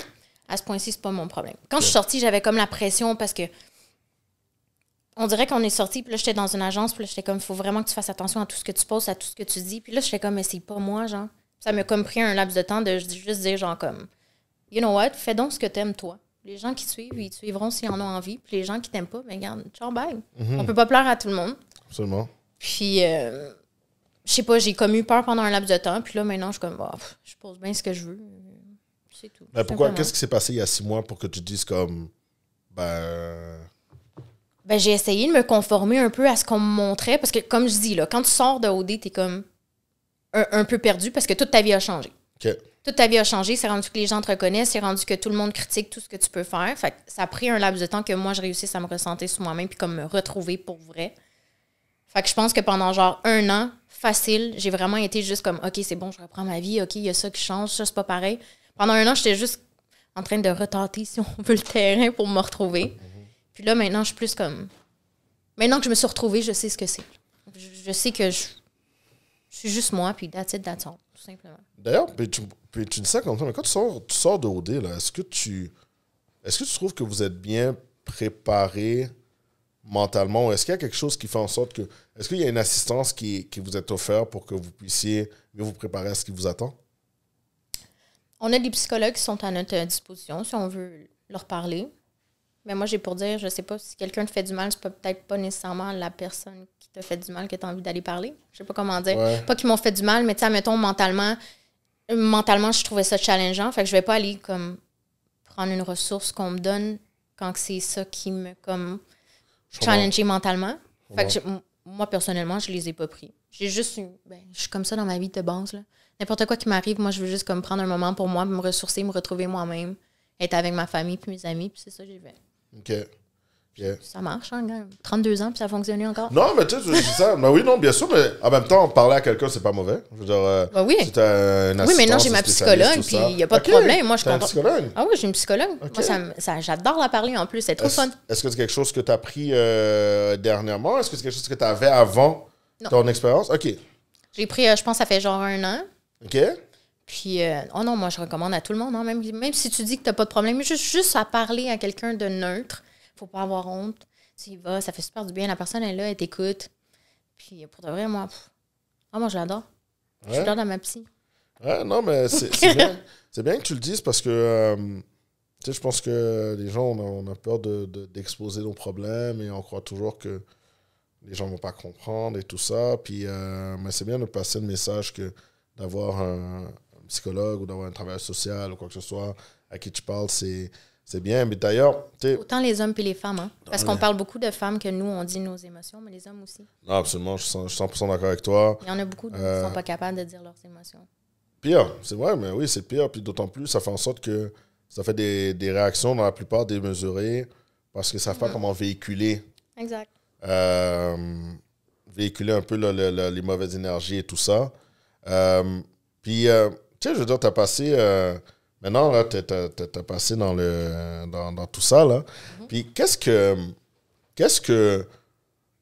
à ce point-ci, c'est pas mon problème. Quand je suis sortie, j'avais comme la pression parce que on dirait qu'on est sorti, puis là, j'étais dans une agence, puis là, j'étais comme, faut vraiment que tu fasses attention à tout ce que tu poses, à tout ce que tu dis. Puis là, j'étais comme, mais c'est pas moi, genre. Ça m'a comme pris un laps de temps de juste dire, genre, comme, you know what, fais donc ce que t'aimes, toi. Les gens qui suivent, ils te suivront s'ils en ont envie. Puis les gens qui t'aiment pas, mais ben, regarde, ciao, mhm. On peut pas plaire à tout le monde. Absolument. Puis, euh, je sais pas, j'ai comme eu peur pendant un laps de temps. Puis là, maintenant, je suis comme, bah, je pose bien ce que je veux. C'est tout. Mais ben, pourquoi, qu'est-ce qui s'est passé il y a six mois pour que tu dises comme, ben. Ben, j'ai essayé de me conformer un peu à ce qu'on me montrait. Parce que, comme je dis, là, quand tu sors de OD, t'es comme un, peu perdu parce que toute ta vie a changé. Toute ta vie a changé. C'est rendu que les gens te reconnaissent. C'est rendu que tout le monde critique tout ce que tu peux faire. Fait ça a pris un laps de temps que moi, je réussisse à me ressentir sous moi-même puis comme me retrouver pour vrai. Fait que je pense que pendant genre un an, facile. J'ai vraiment été juste comme, OK, c'est bon, je reprends ma vie. OK, il y a ça qui change, ça, c'est pas pareil. Pendant un an, j'étais juste en train de retenter, si on veut, le terrain pour me retrouver. Puis là, maintenant, je suis plus comme. Maintenant que je me suis retrouvée, je sais ce que c'est. Je, sais que je, suis juste moi, puis that's it, tout simplement. D'ailleurs, puis tu, puis tu dis ça comme ça, mais quand tu sors, tu sors de OD, est-ce que tu. Est-ce que tu trouves que vous êtes bien préparé mentalement? Est-ce qu'il y a quelque chose qui fait en sorte que. Est-ce qu'il y a une assistance qui, vous est offerte pour que vous puissiez mieux vous préparer à ce qui vous attend? On a des psychologues qui sont à notre euh, disposition si on veut leur parler. Mais moi, j'ai pour dire, je sais pas, si quelqu'un te fait du mal, c'est peut-être pas nécessairement la personne qui te fait du mal que tu envie d'aller parler. Je sais pas comment dire. Pas qu'ils m'ont fait du mal, mais tu sais, mettons, mentalement, mentalement, je trouvais ça challengeant. Fait que je vais pas aller comme prendre une ressource qu'on me donne quand c'est ça qui me comme challenger mentalement. Fait moi, personnellement, je les ai pas pris. J'ai juste ben, je suis comme ça dans ma vie de base. N'importe quoi qui m'arrive, moi, je veux juste comme prendre un moment pour moi, me ressourcer, me retrouver moi-même, être avec ma famille puis mes amis, puis c'est ça que j'ai fait. OK. Euh, ça marche, hein, 32 ans, puis ça a fonctionné encore. Non, mais tu sais, dis ça. Ben oui, non, bien sûr, mais en même temps, parler à quelqu'un, c'est pas mauvais. Je euh, ben oui. mais non, j'ai ma psychologue, puis il n'y a pas de problème. Moi, je comprends. Ah oui, j'ai une psychologue. ça, j'adore la parler en plus, c'est trop fun. Est-ce que c'est quelque chose que tu as pris euh, dernièrement? Est-ce que c'est quelque chose que tu avais avant ton expérience? OK. J'ai pris, je pense, ça fait genre un an. OK. Puis, oh non, moi, je recommande à tout le monde, hein. même, même si tu dis que tu n'as pas de problème, juste, juste à parler à quelqu'un de neutre, faut pas avoir honte. Tu ça fait super du bien. La personne est là, elle t'écoute. Puis pour de vrai, moi, ah, je l'adore. Ouais. Je l'adore dans ma psy. Ouais, non, mais c'est bien, que tu le dises parce que, euh, je pense que les gens, on a, peur d'exposer de, nos problèmes et on croit toujours que les gens vont pas comprendre et tout ça. Puis, euh, mais c'est bien de passer le message que d'avoir un, un, psychologue ou d'avoir un travailleur social ou quoi que ce soit à qui tu parles, c'est c'est bien, mais d'ailleurs, Autant les hommes puis les femmes, hein? Parce qu'on parle beaucoup de femmes que nous, on dit nos émotions, mais les hommes aussi. Non, absolument, je suis 100%, d'accord avec toi. Il y en a beaucoup qui ne euh, sont pas capables de dire leurs émotions. Pire, c'est vrai, mais oui, c'est pire. Puis d'autant plus, ça fait en sorte que ça fait des, réactions dans la plupart démesurées parce qu'ils ne savent pas mm. comment véhiculer. Exact. Euh, véhiculer un peu les mauvaises énergies et tout ça. Euh, puis, tu sais, je veux dire, tu as passé Maintenant, tu as, passé dans, le, dans, tout ça, là. Mm-hmm. Puis qu'est-ce que... Qu'est-ce que...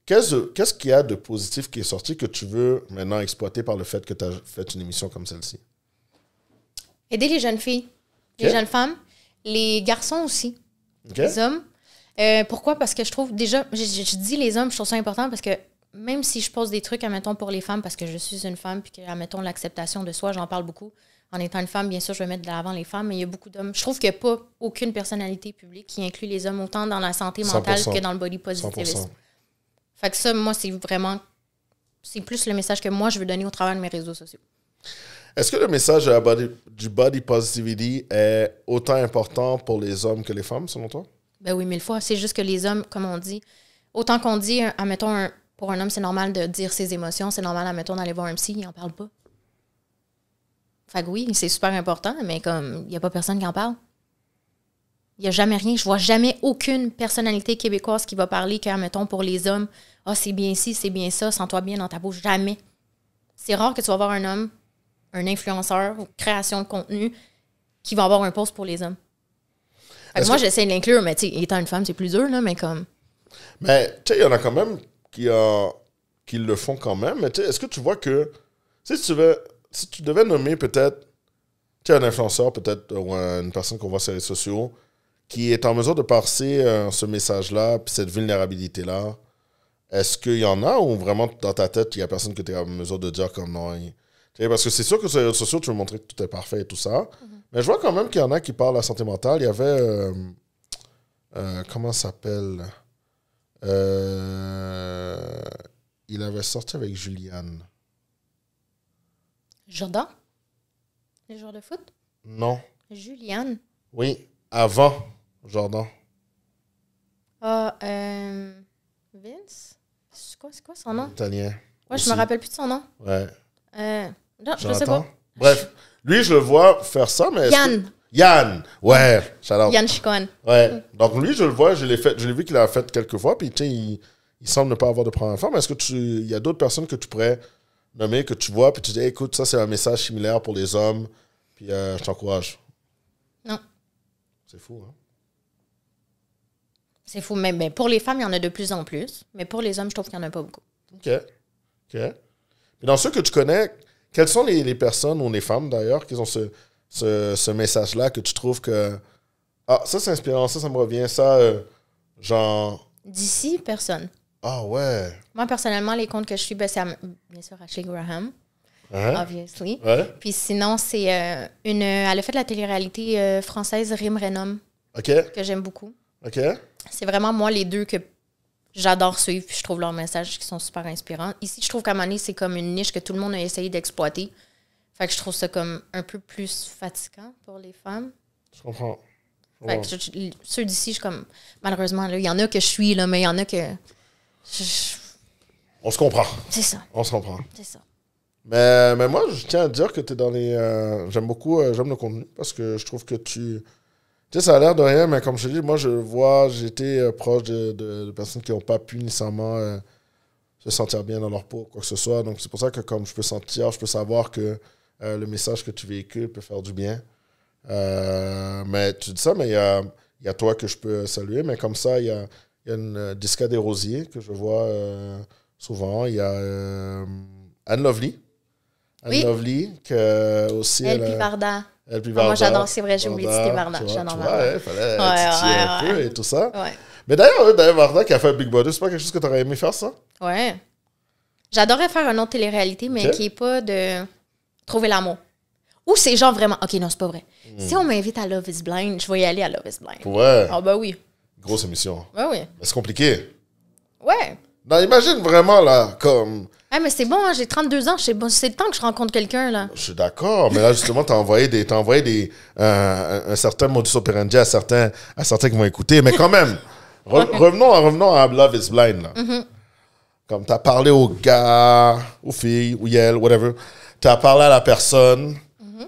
Qu'est-ce qu'il y a de positif qui est sorti que tu veux maintenant exploiter par le fait que tu as fait une émission comme celle-ci? Aider les jeunes filles, les jeunes femmes, les garçons aussi, les hommes. Euh, pourquoi? Parce que je trouve déjà, je, je, dis les hommes, je trouve ça important parce que même si je pose des trucs, admettons, pour les femmes, parce que je suis une femme, puis que, admettons, l'acceptation de soi, j'en parle beaucoup, en étant une femme, bien sûr, je vais mettre de l'avant les femmes, mais il y a beaucoup d'hommes. Je trouve qu'il n'y a pas aucune personnalité publique qui inclut les hommes autant dans la santé mentale que dans le body positivisme. Fait que ça, moi, c'est vraiment. C'est plus le message que moi, je veux donner au travers de mes réseaux sociaux. Est-ce que le message du body positivity est autant important pour les hommes que les femmes, selon toi? Ben oui, mille fois. C'est juste que les hommes, comme on dit, autant qu'on dit, euh, admettons, pour un homme, c'est normal de dire ses émotions, c'est normal, admettons, d'aller voir un psy, il n'en parle pas. Fait oui, c'est super important, mais comme il n'y a pas personne qui en parle. Il n'y a jamais rien. Je vois jamais aucune personnalité québécoise qui va parler que, mettons, pour les hommes, ah, oh, c'est bien ci, c'est bien ça, sens-toi bien dans ta bouche. Jamais. C'est rare que tu vas voir un homme, un influenceur, ou création de contenu, qui va avoir un poste pour les hommes. moi, j'essaie de l'inclure, mais tu étant une femme, c'est plus dur, là, mais comme. Mais tu sais, il y en a quand même qui, le font quand même. Mais est-ce que tu vois que. si tu veux, si tu devais nommer peut-être tu un influenceur peut-être ou une personne qu'on voit sur les réseaux sociaux qui est en mesure de passer euh, ce message-là, puis cette vulnérabilité-là, est-ce qu'il y en a ou vraiment dans ta tête, il n'y a personne que tu es en mesure de dire comme non hein? Parce que c'est sûr que sur les réseaux sociaux, tu veux montrer que tout est parfait et tout ça. Mhm. Mais je vois quand même qu'il y en a qui parlent de la santé mentale. Il y avait. Euh, euh, comment ça s'appelle Il avait sorti avec Julianne. Jordan? Les joueur de foot? Non. Julianne? Oui, avant Jordan. Ah, euh, Vince? C'est quoi, quoi, son nom? Italien. Ouais, aussi. je me rappelle plus de son nom. Ouais. Euh, non, je ne sais pas. Bref, lui, je le vois faire ça, mais. Yann! Yann, ouais, shout Yann Chikon. Ouais. Donc lui, je le vois, je l'ai vu qu'il a fait quelques fois, puis tu il, semble ne pas avoir de problème forme. Mais est-ce qu'il y a d'autres personnes que tu pourrais Nommé que tu vois, puis tu dis, écoute, ça, c'est un message similaire pour les hommes, puis euh, je t'encourage. Non. C'est fou, hein? C'est fou. Mais, ben, pour les femmes, il y en a de plus en plus. Mais pour les hommes, je trouve qu'il n'y en a pas beaucoup. OK. OK. Mais dans ceux que tu connais, quelles sont les, personnes, ou les femmes d'ailleurs, qui ont ce, message-là que tu trouves que. Ah, ça, c'est inspirant, ça, ça me revient, ça, euh, genre. D'ici, personne. Ah ouais. Moi, personnellement, les comptes que je suis, ben, c'est bien sûr Ashley Graham. Uh-huh. Obviously. Puis sinon, c'est euh, une. Elle a fait de la télé-réalité euh, française Rime Renom. OK. Que j'aime beaucoup. OK. C'est vraiment moi les deux que j'adore suivre puis je trouve leurs messages qui sont super inspirants. Ici, je trouve qu'à avis c'est comme une niche que tout le monde a essayé d'exploiter. Fait que je trouve ça comme un peu plus fatigant pour les femmes. Je comprends. Fait que ceux d'ici, je comme. Malheureusement, il y en a que je suis, là, mais il y en a que. On se comprend. C'est ça. On se comprend. C'est ça. Mais, mais moi, je tiens à dire que tu es dans les. Euh, j'aime beaucoup, euh, j'aime le contenu parce que je trouve que tu. Tu sais, ça a l'air de rien, mais comme je te dis, moi, je vois, j'étais euh, proche de, personnes qui n'ont pas pu nécessairement se sentir bien dans leur peau, quoi que ce soit. Donc, c'est pour ça que, comme je peux sentir, je peux savoir que le message que tu véhicules peut faire du bien. mais tu dis ça, mais il y y a toi que je peux saluer, mais comme ça, il y a il y a une euh, Disca des Rosiers que je vois euh, souvent. Il y a euh, Anne Lovely. Anne Lovely, que aussi. Elle, elle ah, Moi, j'adore, c'est vrai, j'ai oublié de citer Varda. J'adore Varda. il fallait un peu et tout ça. Mais d'ailleurs, d'ailleurs, Varda qui a fait Big Brother, c'est pas quelque chose que tu aurais aimé faire, ça? Ouais. J'adorerais faire un autre télé-réalité, mais qui n'est pas de trouver l'amour. Ou c'est genre vraiment, OK, non, c'est pas vrai. Hmm. Si on m'invite à Love is Blind, je vais y aller à Love is Blind. Ouais. Ah, oh, ben oui. Grosse émission. Ouais, oui. c'est compliqué. Ouais. Non, imagine vraiment, là, comme. Ah, mais c'est bon, hein, j'ai 32 ans, c'est bon, c'est le temps que je rencontre quelqu'un, là. Je suis d'accord, mais là, justement, t'as envoyé des, envoyé des, un certain modus operandi à certains, à certains qui vont écouter, mais quand même, revenons, revenons à Love is Blind, là. Mm-hmm. Comme t'as parlé au gars, aux filles, ou yel, whatever. T'as parlé à la personne. Mm-hmm.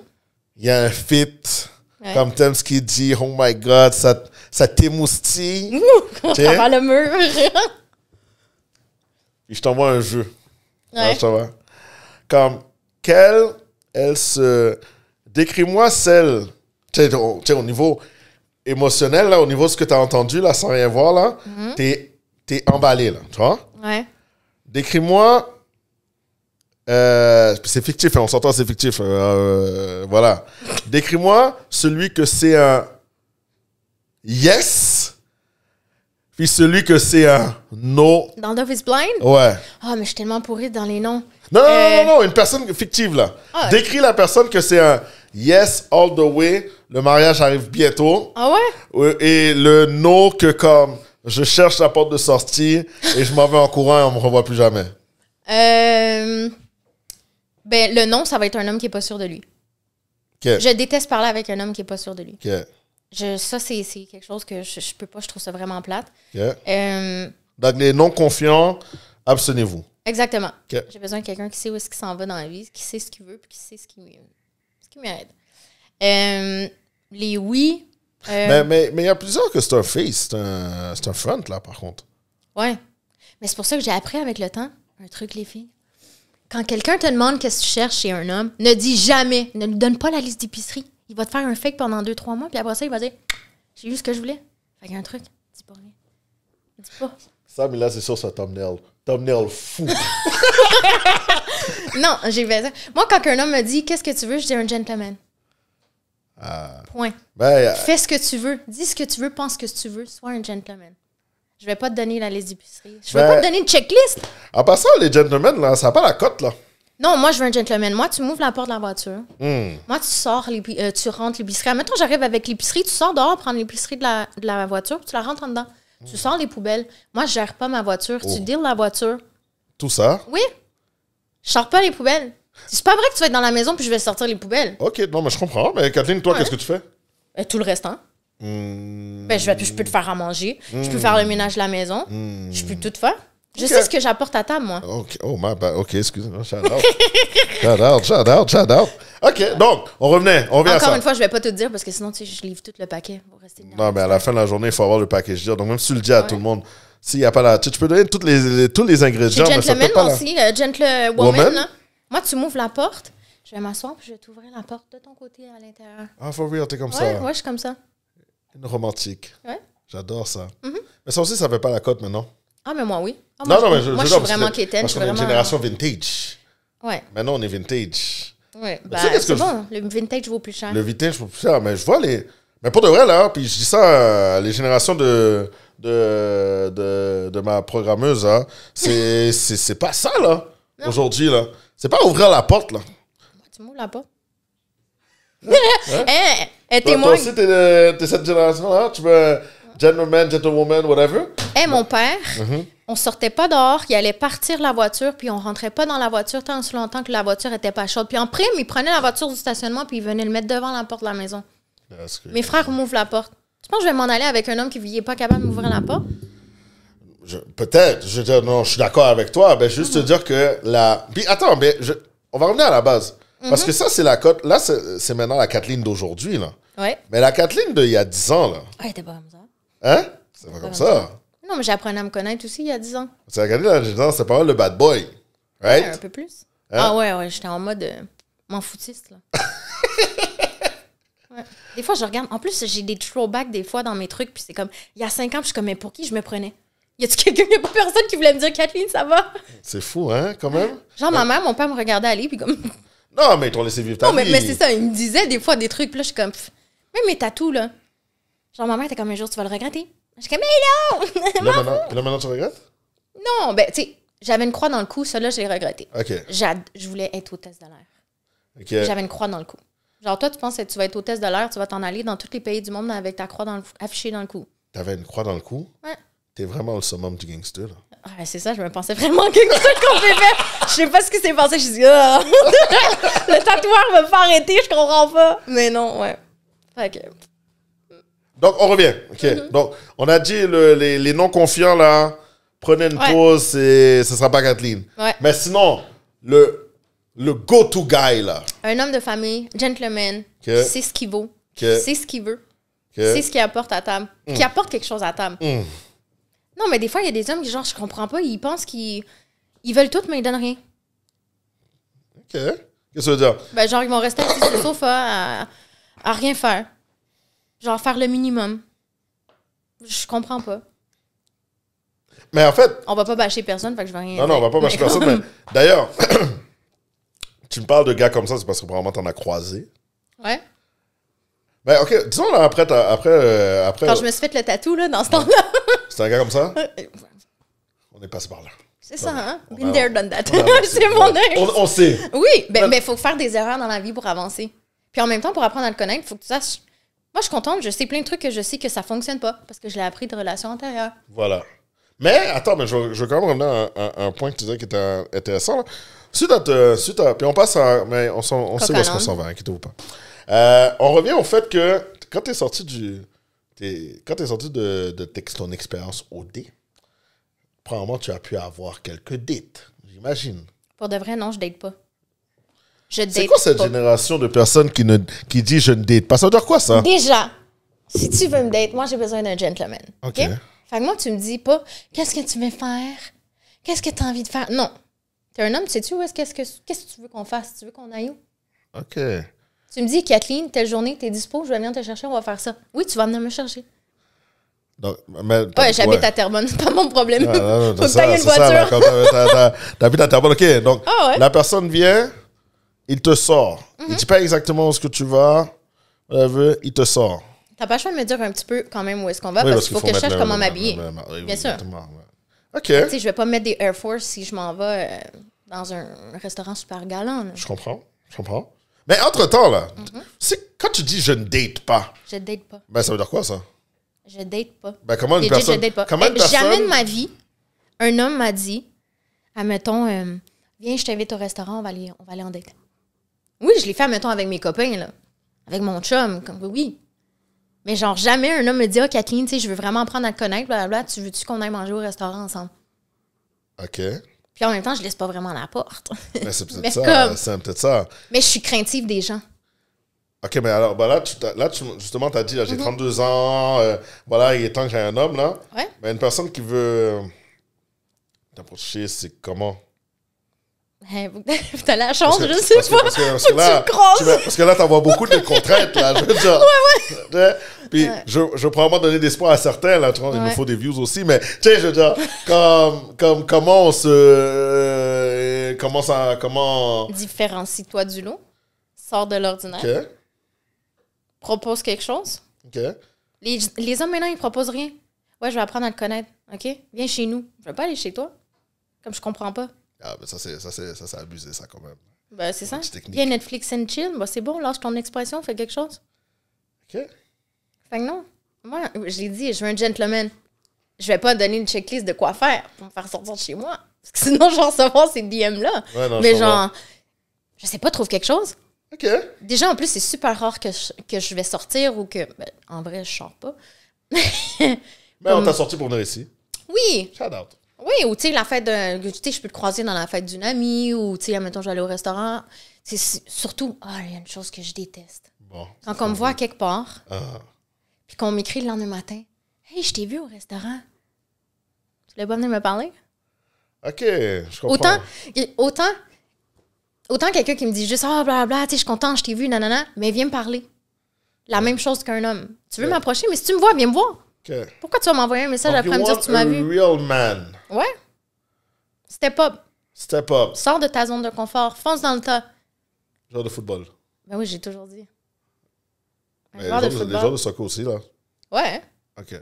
Il y a un fit. Comme t'aimes ce dit, oh my god, ça ça t'émoustille. tu par le mur. Et je t'envoie un jeu. Ouais. va. Comme, quelle, elle se... Décris-moi celle, tu sais, au, niveau émotionnel, là, au niveau de ce que tu as entendu, là, sans rien voir, là, mhm. t'es es emballé, là, tu vois? Ouais. Décris-moi euh, c'est fictif, hein, on s'entend, c'est fictif. Euh, euh, voilà. Décris-moi celui que c'est un yes. Puis celui que c'est un no. Dans Love is Blind? Ouais. Ah, mais je suis tellement pourri dans les noms. Non, non, non, non, euh, une personne fictive, là. Ah, Décris la personne que c'est un yes all the way, le mariage arrive bientôt. Ah ouais? Et le no que comme je cherche la porte de sortie et je m'en vais en courant et on me revoit plus jamais. Euh... Ben, le non, ça va être un homme qui est pas sûr de lui. Je déteste parler avec un homme qui est pas sûr de lui. Okay ça, c'est quelque chose que je, peux pas, je trouve ça vraiment plate. Euh, Donc, les non-confiants, abstenez-vous. Exactement. J'ai besoin de quelqu'un qui sait où est-ce qu'il s'en va dans la vie, qui sait ce qu'il veut, puis qui sait ce qui m'aide. Euh, les oui. Euh, mais il y a plusieurs que c'est un face, c'est un, front, là, par contre. Ouais. Mais c'est pour ça que j'ai appris avec le temps un truc, les filles. Quand quelqu'un te demande qu'est-ce que tu cherches chez un homme, ne dis jamais, ne lui donne pas la liste d'épicerie. Il va te faire un fake pendant deux, trois mois, puis après ça, il va dire J'ai eu ce que je voulais. Fait un truc, dis pas rien. Dis pas. Ça, mais là, c'est sur sa thumbnail. Thumbnail fou. non, j'ai fait Moi, quand un homme me dit Qu'est-ce que tu veux je dis un gentleman. Ah. Point. Ben, euh, Fais ce que tu veux. Dis ce que tu veux, pense ce que tu veux. Sois un gentleman. Je vais pas te donner la liste d'épicerie. Je vais ben, pas te donner une checklist. En passant, les gentlemen, là, ça n'a pas la cote, là. Non, moi, je veux un gentleman. Moi, tu m'ouvres la porte de la voiture. Hmm. Moi, tu sors, euh, tu rentres l'épicerie. Maintenant, j'arrive avec l'épicerie, tu sors dehors, prendre l'épicerie de la, de la voiture, tu la rentres en dedans. Tu hmm. sors les poubelles. Moi, je gère pas ma voiture. Tu oh. deals la voiture. Tout ça? Oui. Je sors pas les poubelles. C'est pas vrai que tu vas être dans la maison puis je vais sortir les poubelles. OK, non, mais je comprends. Mais Kathleen, toi, qu'est-ce que tu fais? Euh, tout le restant. Hein. Hmm. Ben, je, vais, je peux te faire à manger. Je peux faire le ménage de la maison. Je peux tout faire. Je sais ce que j'apporte à table, moi. Ok, Oh, ma, OK, excusez moi Shout out. shout out, shout OK, donc, on revenait. On Encore une fois, je ne vais pas te dire parce que sinon, tu sais, je livre tout le paquet. non, mais à la fin de la journée, il faut avoir le paquet. Je donc, même si tu le dis à tout le monde, s'il n'y a pas la. Tu peux donner toutes les, tous les ingrédients. suis gentleman mais aussi, la... gentlewoman. Moi, tu m'ouvres la porte, je vais m'asseoir puis je vais t'ouvrir la porte de ton côté à l'intérieur. Ah, for real, t'es comme ça. Ouais, je suis comme ça. Une romantique. Ouais. J'adore ça. Mm-hmm. Mais ça aussi, ça ne fait pas la cote maintenant. Ah, mais moi, oui. Ah, moi, non, non, je, suis vraiment quétaine. Parce qu'on est une génération euh, vintage. Ouais. Maintenant, on est vintage. Ouais. Bah, c'est bon, le vintage vaut plus cher. Le vintage vaut plus cher, mais je vois les. Mais pour de vrai, là, puis je dis ça, à euh, les générations de, de, de, de ma programmeuse, hein, c'est pas ça, là, aujourd'hui, là. C'est pas ouvrir la porte, là. Bah, tu m'ouvres la porte? Eh, hein? Eh, hey, tu Toi, aussi, t'es de cette génération-là. Tu veux gentleman, gentlewoman, whatever. Et eh, mon père, on mm-hmm. ne on sortait pas dehors, il allait partir la voiture, puis on rentrait pas dans la voiture tant longtemps que la voiture était pas chaude. Puis en prime, il prenait la voiture du stationnement, puis il venait le mettre devant la porte de la maison. Mes frères m'ouvrent la porte. Tu penses que je vais m'en aller avec un homme qui n'est pas capable de m'ouvrir la porte. Peut-être. Je dire, non, je suis d'accord avec toi. Mais juste te dire que la. Puis attends, mais on va revenir à la base. Parce que mm-hmm. ça, c'est la cote. Là, c'est maintenant la Kathleen d'aujourd'hui, Mais la Kathleen d'il y a 10 ans, là. Ah, elle pas comme ça. Hein? C'est pas comme ça. Euh, non, mais j'apprenais à me connaître aussi il y a 10 ans. Tu as regardé la légende, c'est pas mal le bad boy. Right? un peu plus. Hein? Ah ouais, ouais, j'étais en mode euh, m'en foutiste, là. Des fois, je regarde. En plus, j'ai des throwbacks des fois dans mes trucs, puis c'est comme, il y a 5 ans, je suis comme, mais pour qui je me prenais? Y a-tu quelqu'un, y a pas personne qui voulait me dire, Kathleen, ça va? C'est fou, hein, quand même? Genre, ma mère, mon père me regardait aller, puis comme. Non, mais ils t'ont laissé vivre ta vie. Non, mais, c'est ça, il me disait des fois des trucs, puis là, je suis comme, mais mes tatous, là. Genre, ma mère était comme un jour, tu vas le regretter. Je comme, mais non! là, maintenant, là, maintenant, tu regrettes? Non, ben, tu sais, j'avais une croix dans le cou, ça, là, je l'ai regretté. OK. Je voulais être hôtesse de l'air. OK. J'avais une croix dans le cou. Genre, toi, tu penses que tu vas être hôtesse de l'air, tu vas t'en aller dans tous les pays du monde avec ta croix dans le, affichée dans le cou. T'avais une croix dans le cou? Ouais. T'es vraiment le summum du gangster, là. Ah, ben, c'est ça, je me pensais vraiment gangster qu'on s'est fait. Je sais pas ce qui s'est passé, je suis dit, ah! le tatoueur me arrêter, je comprends pas. Mais non, ouais. Fait donc, on revient. Mhm. Donc, on a dit les, non-confiants, là, prenez une pause et ce sera pas Kathleen. Mais sinon, le, le go-to guy, là. Un homme de famille, gentleman, C'est ce qu'il vaut, C'est ce qu'il veut, C'est ce qu'il apporte à table, mm. qui apporte quelque chose à table. Mm. Non, mais des fois, il y a des hommes qui, genre, je comprends pas, ils pensent qu'ils ils veulent tout, mais ils donnent rien. OK. Qu'est-ce que ça veut dire? Ben, genre, ils vont rester sur le sofa à rien faire. Genre faire le minimum. Je comprends pas. Mais en fait. On va pas bâcher personne, fait que je vais rien. Non, non, on va pas bâcher personne. Mais d'ailleurs, tu me parles de gars comme ça, c'est parce que probablement t'en as croisé. Ouais. Ben, ok, disons, après. après, euh, après Quand je me suis fait le tatou, là, dans ce temps-là. C'est un gars comme ça? on est passé par là. C'est ça, hein? Been there, done that. c'est mon on, on, sait. Oui, ben, mais faut faire des erreurs dans la vie pour avancer. Puis en même temps, pour apprendre à le connaître, faut que tu saches moi, je suis contente. Je sais plein de trucs que je sais que ça fonctionne pas parce que je l'ai appris de relations antérieures. Voilà. Mais attends, mais je, veux, quand même revenir à, un, point que tu disais qui était intéressant. Suite à, puis on passe à. Mais on, sait où est-ce qu'on s'en va, inquiétez-vous pas. Euh, on revient au fait que quand tu es sorti du. quand tu es sorti de, de ton expérience au D, probablement tu as pu avoir quelques dates, j'imagine. Pour de vrai, non, je date pas. C'est quoi cette génération de personnes qui, ne, qui dit je ne date pas? Ça veut dire quoi, ça? Déjà, si tu veux me date, moi, j'ai besoin d'un gentleman. OK. Fait que moi, tu me dis pas qu'est-ce que tu veux faire? Qu'est-ce que tu as envie de faire? Non. Tu es un homme, sais-tu où est-ce qu'est-ce que, que tu veux qu'on fasse? Tu veux qu'on aille où? OK. Tu me dis, Kathleen, telle journée, t'es dispo, je vais venir te chercher, on va faire ça. Oui, tu vas venir me chercher. Donc, mais, ouais, j'habite à Terrebonne, pas mon problème. Faut que t'ailles une voiture. T'habites à Terrebonne, ok. Donc, ah la personne vient, il te sort. Il -hmm. Il dit pas exactement où ce que tu vas, il te sort. Tu T'as pas le choix de me dire un petit peu quand même où est-ce qu'on va parce, qu'il faut, que je sache comment m'habiller. Bien sûr. OK. Tu je vais pas mettre des Air Force si je m'en vais euh, dans un restaurant super galant. Je comprends. Je comprends. Mais entre-temps, là, mhm. c'est quand tu dis je ne date pas. Je ne date pas. Ben, ça veut dire quoi, ça? Je date pas. Ben, comment une personne. date pas. Comment une eh, personne... Jamais de ma vie, un homme m'a dit, admettons, euh, viens, je t'invite au restaurant, on va aller, on va aller en date. Oui, je l'ai fait, mettons, avec mes copains, là. Avec mon chum, comme oui. Mais genre, jamais un homme me dit Ah, Kathleen, tu sais, je veux vraiment apprendre à te connaître, blablabla, tu veux-tu qu'on aille manger au restaurant ensemble? OK. Puis en même temps, je laisse pas vraiment la porte. Ben, mais c'est peut-être ça. Mais je suis craintive des gens. Ok, mais alors, ben là, là justement, tu as dit, là, j'ai 32 mhm. ans, euh, voilà, il est temps que j'ai un homme, là. Ouais. Mais une personne qui veut euh, t'approcher, c'est comment Hein, t'as la chance, je sais pas. parce, que, là, tu vois beaucoup de contraintes, là. Je Ouais, ouais. Puis je, je vais probablement donner d'espoir à certains, là. il nous faut des views aussi, mais tu sais, je veux dire, comme, comme, comment on se. Euh, comment ça. Comment. Différencie-toi du lot. Sors de l'ordinaire. Propose quelque chose. Les, les hommes, maintenant, ils proposent rien. Ouais, je vais apprendre à le connaître. OK? Viens chez nous. Je veux pas aller chez toi. Comme je comprends pas. Ah, mais ben, ça, c'est, ça, c'est, ça, abusé, ça, quand même. Ben, c'est ça. Il y a Netflix and chill. Ben, c'est bon, lâche ton expression, fais quelque chose. OK. Fait que non. Moi, j'ai dit, je veux un gentleman. Je vais pas donner une checklist de quoi faire pour me faire sortir de chez moi. sinon, je vais recevoir ces DM-là. Mais genre, je je sais pas, trouve quelque chose. OK. Déjà, en plus, c'est super rare que je, que je vais sortir ou que. Ben, en vrai, je sors pas. Mais ben, on t'a sorti pour venir récit. Oui. Shout out. Oui, ou tu sais, la fête d'un. Tu je peux te croiser dans la fête d'une amie, ou tu sais, admettons, j'allais au restaurant. C'est surtout, ah, il y a une chose que je déteste. Quand on me voit quelque part, ah. puis qu'on m'écrit le lendemain matin, Hey, je t'ai vu au restaurant. Tu l'as pas venu me parler? OK, je comprends. Autant, autant, quelqu'un qui me dit juste, ah, blablabla, je suis content, je t'ai vu, nanana, mais viens me parler. La même chose qu'un homme. Tu veux m'approcher, mais si tu me vois, viens me voir. Pourquoi tu vas m'envoyer un message après me dire que tu m'as vu? real man. Ouais. Step up. Step up. Sors de ta zone de confort. Fonce dans le tas. Genre de football. Ben oui, j'ai toujours dit. Il mais de de soccer aussi, là. Ouais. OK.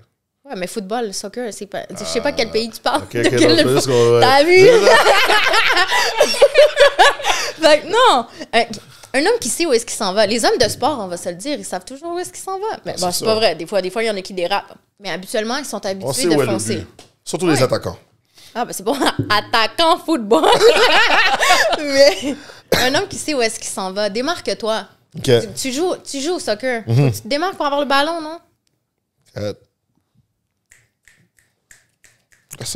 Ouais, mais football, soccer, c'est pas. Je sais pas ah. quel pays tu parles. T'as vu? fait non! Un, homme qui sait où est-ce qu'il s'en va. Les hommes de sport, on va se le dire, ils savent toujours où est-ce qu'ils s'en va. Mais c'est pas vrai. Des fois, des fois, il y en a qui dérapent. Mais habituellement, ils sont habitués de foncer. Surtout les attaquants. Ah, ben c'est bon, attaquant football. Mais un homme qui sait où est-ce qu'il s'en va, démarque-toi. Tu, joues, tu joues au soccer. Mhm. Tu te démarques pour avoir le ballon, non? Euh,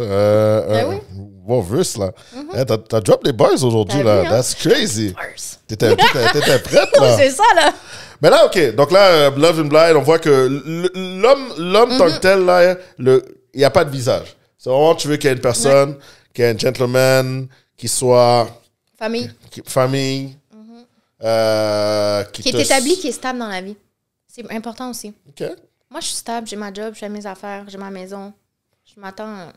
euh, ben euh, oui. bon là. Mhm. T'as drop les boys aujourd'hui, là. Hein? That's crazy. T'étais prête, là. c'est ça, là. Mais là, OK. Donc là, Love and Blind, on voit que l'homme l'homme tant que tel, là, il n'y a pas de visage tu veux qu'il y ait une personne, qu'il y ait un gentleman, qui soit. Famille. famille. Mm-hmm. Euh, qui, est établi, qui est stable dans la vie. C'est important aussi. Moi, je suis stable, j'ai ma job, j'ai mes affaires, j'ai ma maison. Je m'attends à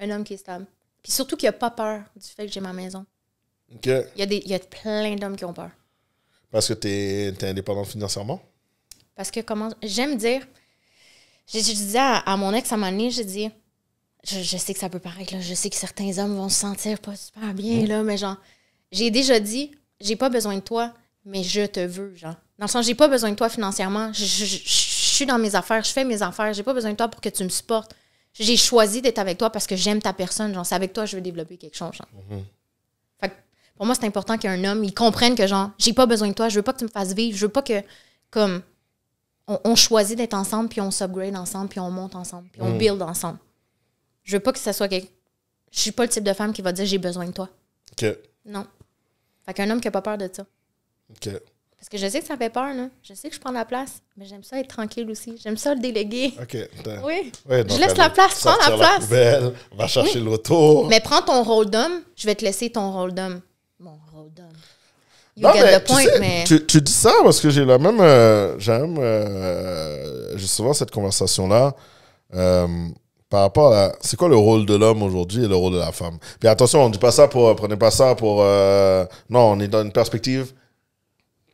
un homme qui est stable. Puis surtout qu'il n'a pas peur du fait que j'ai ma maison. Il, y a plein d'hommes qui ont peur. Parce que tu es, es indépendante financièrement? Parce que comment. J'aime dire. Je, disais à, mon ex à ma moment j'ai dit je, sais que ça peut paraître, là, je sais que certains hommes vont se sentir pas super bien, là, mais genre, j'ai déjà dit, j'ai pas besoin de toi, mais je te veux, genre. Dans le sens, j'ai pas besoin de toi financièrement, je, suis dans mes affaires, je fais mes affaires, j'ai pas besoin de toi pour que tu me supportes. J'ai choisi d'être avec toi parce que j'aime ta personne, genre, c'est avec toi que je veux développer quelque chose, genre. Mm-hmm. Fait pour moi, c'est important qu'un homme, il comprenne que, genre, j'ai pas besoin de toi, je veux pas que tu me fasses vivre, je veux pas que, comme, on, choisit d'être ensemble, puis on s'upgrade ensemble, puis on monte ensemble, puis on mm. build ensemble je veux pas que ça soit quelqu'un. Je suis pas le type de femme qui va dire j'ai besoin de toi. OK. Non. Fait qu'un homme qui a pas peur de ça. OK. Parce que je sais que ça fait peur, là. Je sais que je prends la place, mais j'aime ça être tranquille aussi. J'aime ça le déléguer. OK. Oui. je laisse la place, prends la place. va chercher l'auto. Mais prends ton rôle d'homme, je vais te laisser ton rôle d'homme. Mon rôle d'homme. point, tu Tu, dis ça parce que j'ai la même... Euh, j'aime... Euh, j'ai souvent cette conversation-là. Euh, par rapport à c'est quoi le rôle de l'homme aujourd'hui et le rôle de la femme. Puis attention, on dit pas ça pour prenez pas ça pour euh, non, on est dans une perspective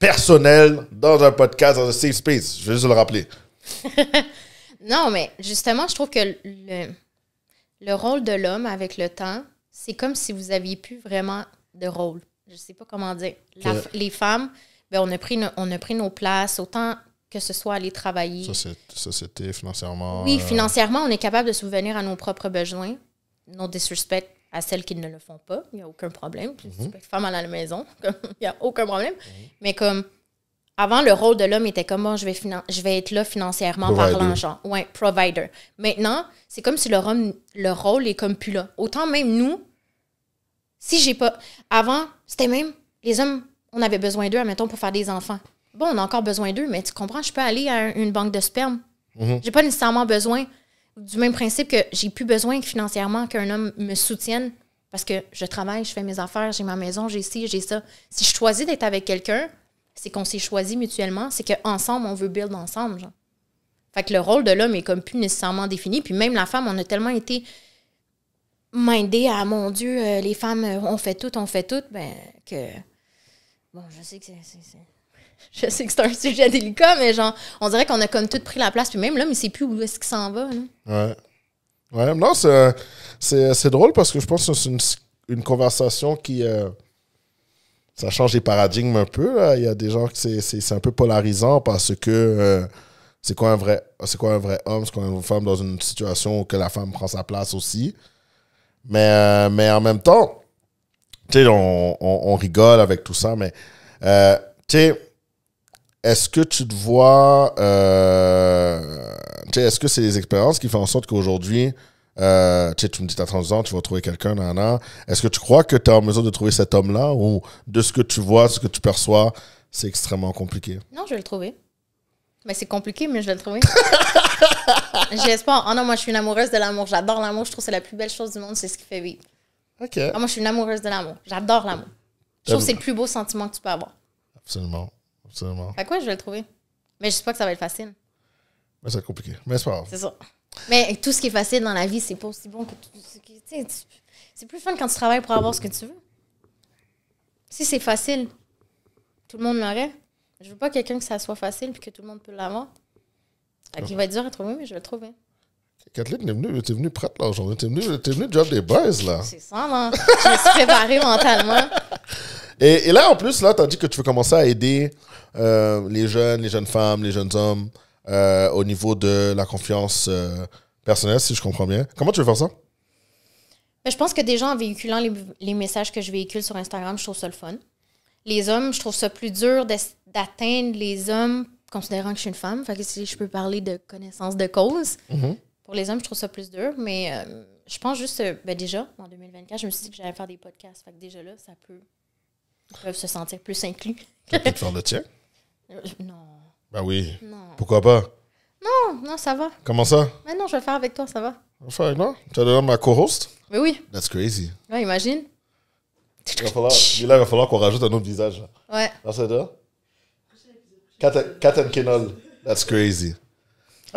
personnelle dans un podcast dans un safe space. Je vais juste le rappeler. non, mais justement, je trouve que le, le rôle de l'homme avec le temps, c'est comme si vous aviez plus vraiment de rôle. Je sais pas comment dire. les femmes, ben, on a pris on a pris nos places autant que ce soit aller travailler. Société, financièrement. Oui, euh, financièrement, on est capable de souvenir à nos propres besoins. Nos disrespects à celles qui ne le font pas, il n'y a aucun problème. Mm -hmm. femme à la maison, il n'y a aucun problème. Mhm. Mais comme avant, le rôle de l'homme était comment je vais, je vais être là financièrement par l'argent ». ou ouais, provider. Maintenant, c'est comme si le, rôle, le rôle est comme plus là. Autant même nous, si j'ai pas. Avant, c'était même les hommes, on avait besoin d'eux, admettons, pour faire des enfants bon, on a encore besoin d'eux, mais tu comprends, je peux aller à une banque de sperme. Mhm. J'ai pas nécessairement besoin du même principe que j'ai plus besoin financièrement qu'un homme me soutienne parce que je travaille, je fais mes affaires, j'ai ma maison, j'ai ci, j'ai ça. Si je choisis d'être avec quelqu'un, c'est qu'on s'est choisi mutuellement, c'est qu'ensemble, on veut build ensemble. Fait que le rôle de l'homme est comme plus nécessairement défini. Puis même la femme, on a tellement été mindé à mon Dieu, euh, les femmes, euh, on fait tout, on fait tout, ben que. Bon, je sais que c'est je sais que c'est un sujet délicat, mais genre, on dirait qu'on a comme tout pris la place. Puis même là, mais c'est plus où est-ce qu'il s'en va. Ouais. Ouais, non, c'est drôle parce que je pense que c'est une, conversation qui. Euh, ça change les paradigmes un peu. Il y a des gens qui c'est un peu polarisant parce que. Euh, c'est quoi un vrai c'est quoi un vrai homme c'est quoi une femme dans une situation où que la femme prend sa place aussi mais euh, en même temps tu sais on, on, rigole avec tout ça mais tu sais est-ce que tu te vois. Euh, est-ce que c'est les expériences qui font en sorte qu'aujourd'hui, euh, tu me dis, as 30 ans, tu vas trouver quelqu'un, Est-ce que tu crois que tu es en mesure de trouver cet homme-là ou de ce que tu vois, ce que tu perçois, c'est extrêmement compliqué? Non, je vais le trouver. Mais ben, c'est compliqué, mais je vais le trouver. J'espère. Oh ah non, moi, je suis une amoureuse de l'amour. J'adore l'amour. Je trouve que c'est la plus belle chose du monde. C'est ce qui fait vivre. OK. Ah, moi, je suis une amoureuse de l'amour. J'adore l'amour. Je trouve que c'est le plus beau sentiment que tu peux avoir. Absolument. Absolument. quoi je vais le trouver. Mais je sais pas que ça va être facile. Mais c'est compliqué. Mais c'est pas grave. C'est ça. Mais tout ce qui est facile dans la vie, c'est pas aussi bon que tout ce qui. C'est plus fun quand tu travailles pour avoir ce que tu veux. Si c'est facile, tout le monde l'aurait. Je veux pas quelqu'un que ça soit facile puis que tout le monde peut l'avoir. Il va être dur à trouver, mais je vais le trouver. Kathleen, t'es venue, es venue prête là aujourd'hui. T'es venue, t'es venue job des buzz là. C'est ça, là. Hein. je me suis préparée mentalement. Et, et, là, en plus, là, t'as dit que tu veux commencer à aider euh, les jeunes, les jeunes femmes, les jeunes hommes euh, au niveau de la confiance euh, personnelle, si je comprends bien. Comment tu veux faire ça? Ben, je pense que déjà en véhiculant les, messages que je véhicule sur Instagram, je trouve ça le fun. Les hommes, je trouve ça plus dur d'atteindre les hommes considérant que je suis une femme. Fait que je peux parler de connaissance de cause, mm-hmm. pour les hommes, je trouve ça plus dur. Mais je pense juste, ben, déjà, en 2024, je me suis dit que j'allais faire des podcasts. Fait que déjà là, ça peut. se sentir plus inclus. Peut-être faire de non. Bah oui. Non. Pourquoi pas Non, non, ça va. Comment ça Mais bah non, je vais faire avec toi, ça va. Je vais faire avec moi Tu as donné ma co-host Mais oui. That's crazy. Ouais, imagine. Il va falloir, falloir qu'on rajoute un autre visage. Ouais. Dans c'est là. Cat and Kenol. That's crazy.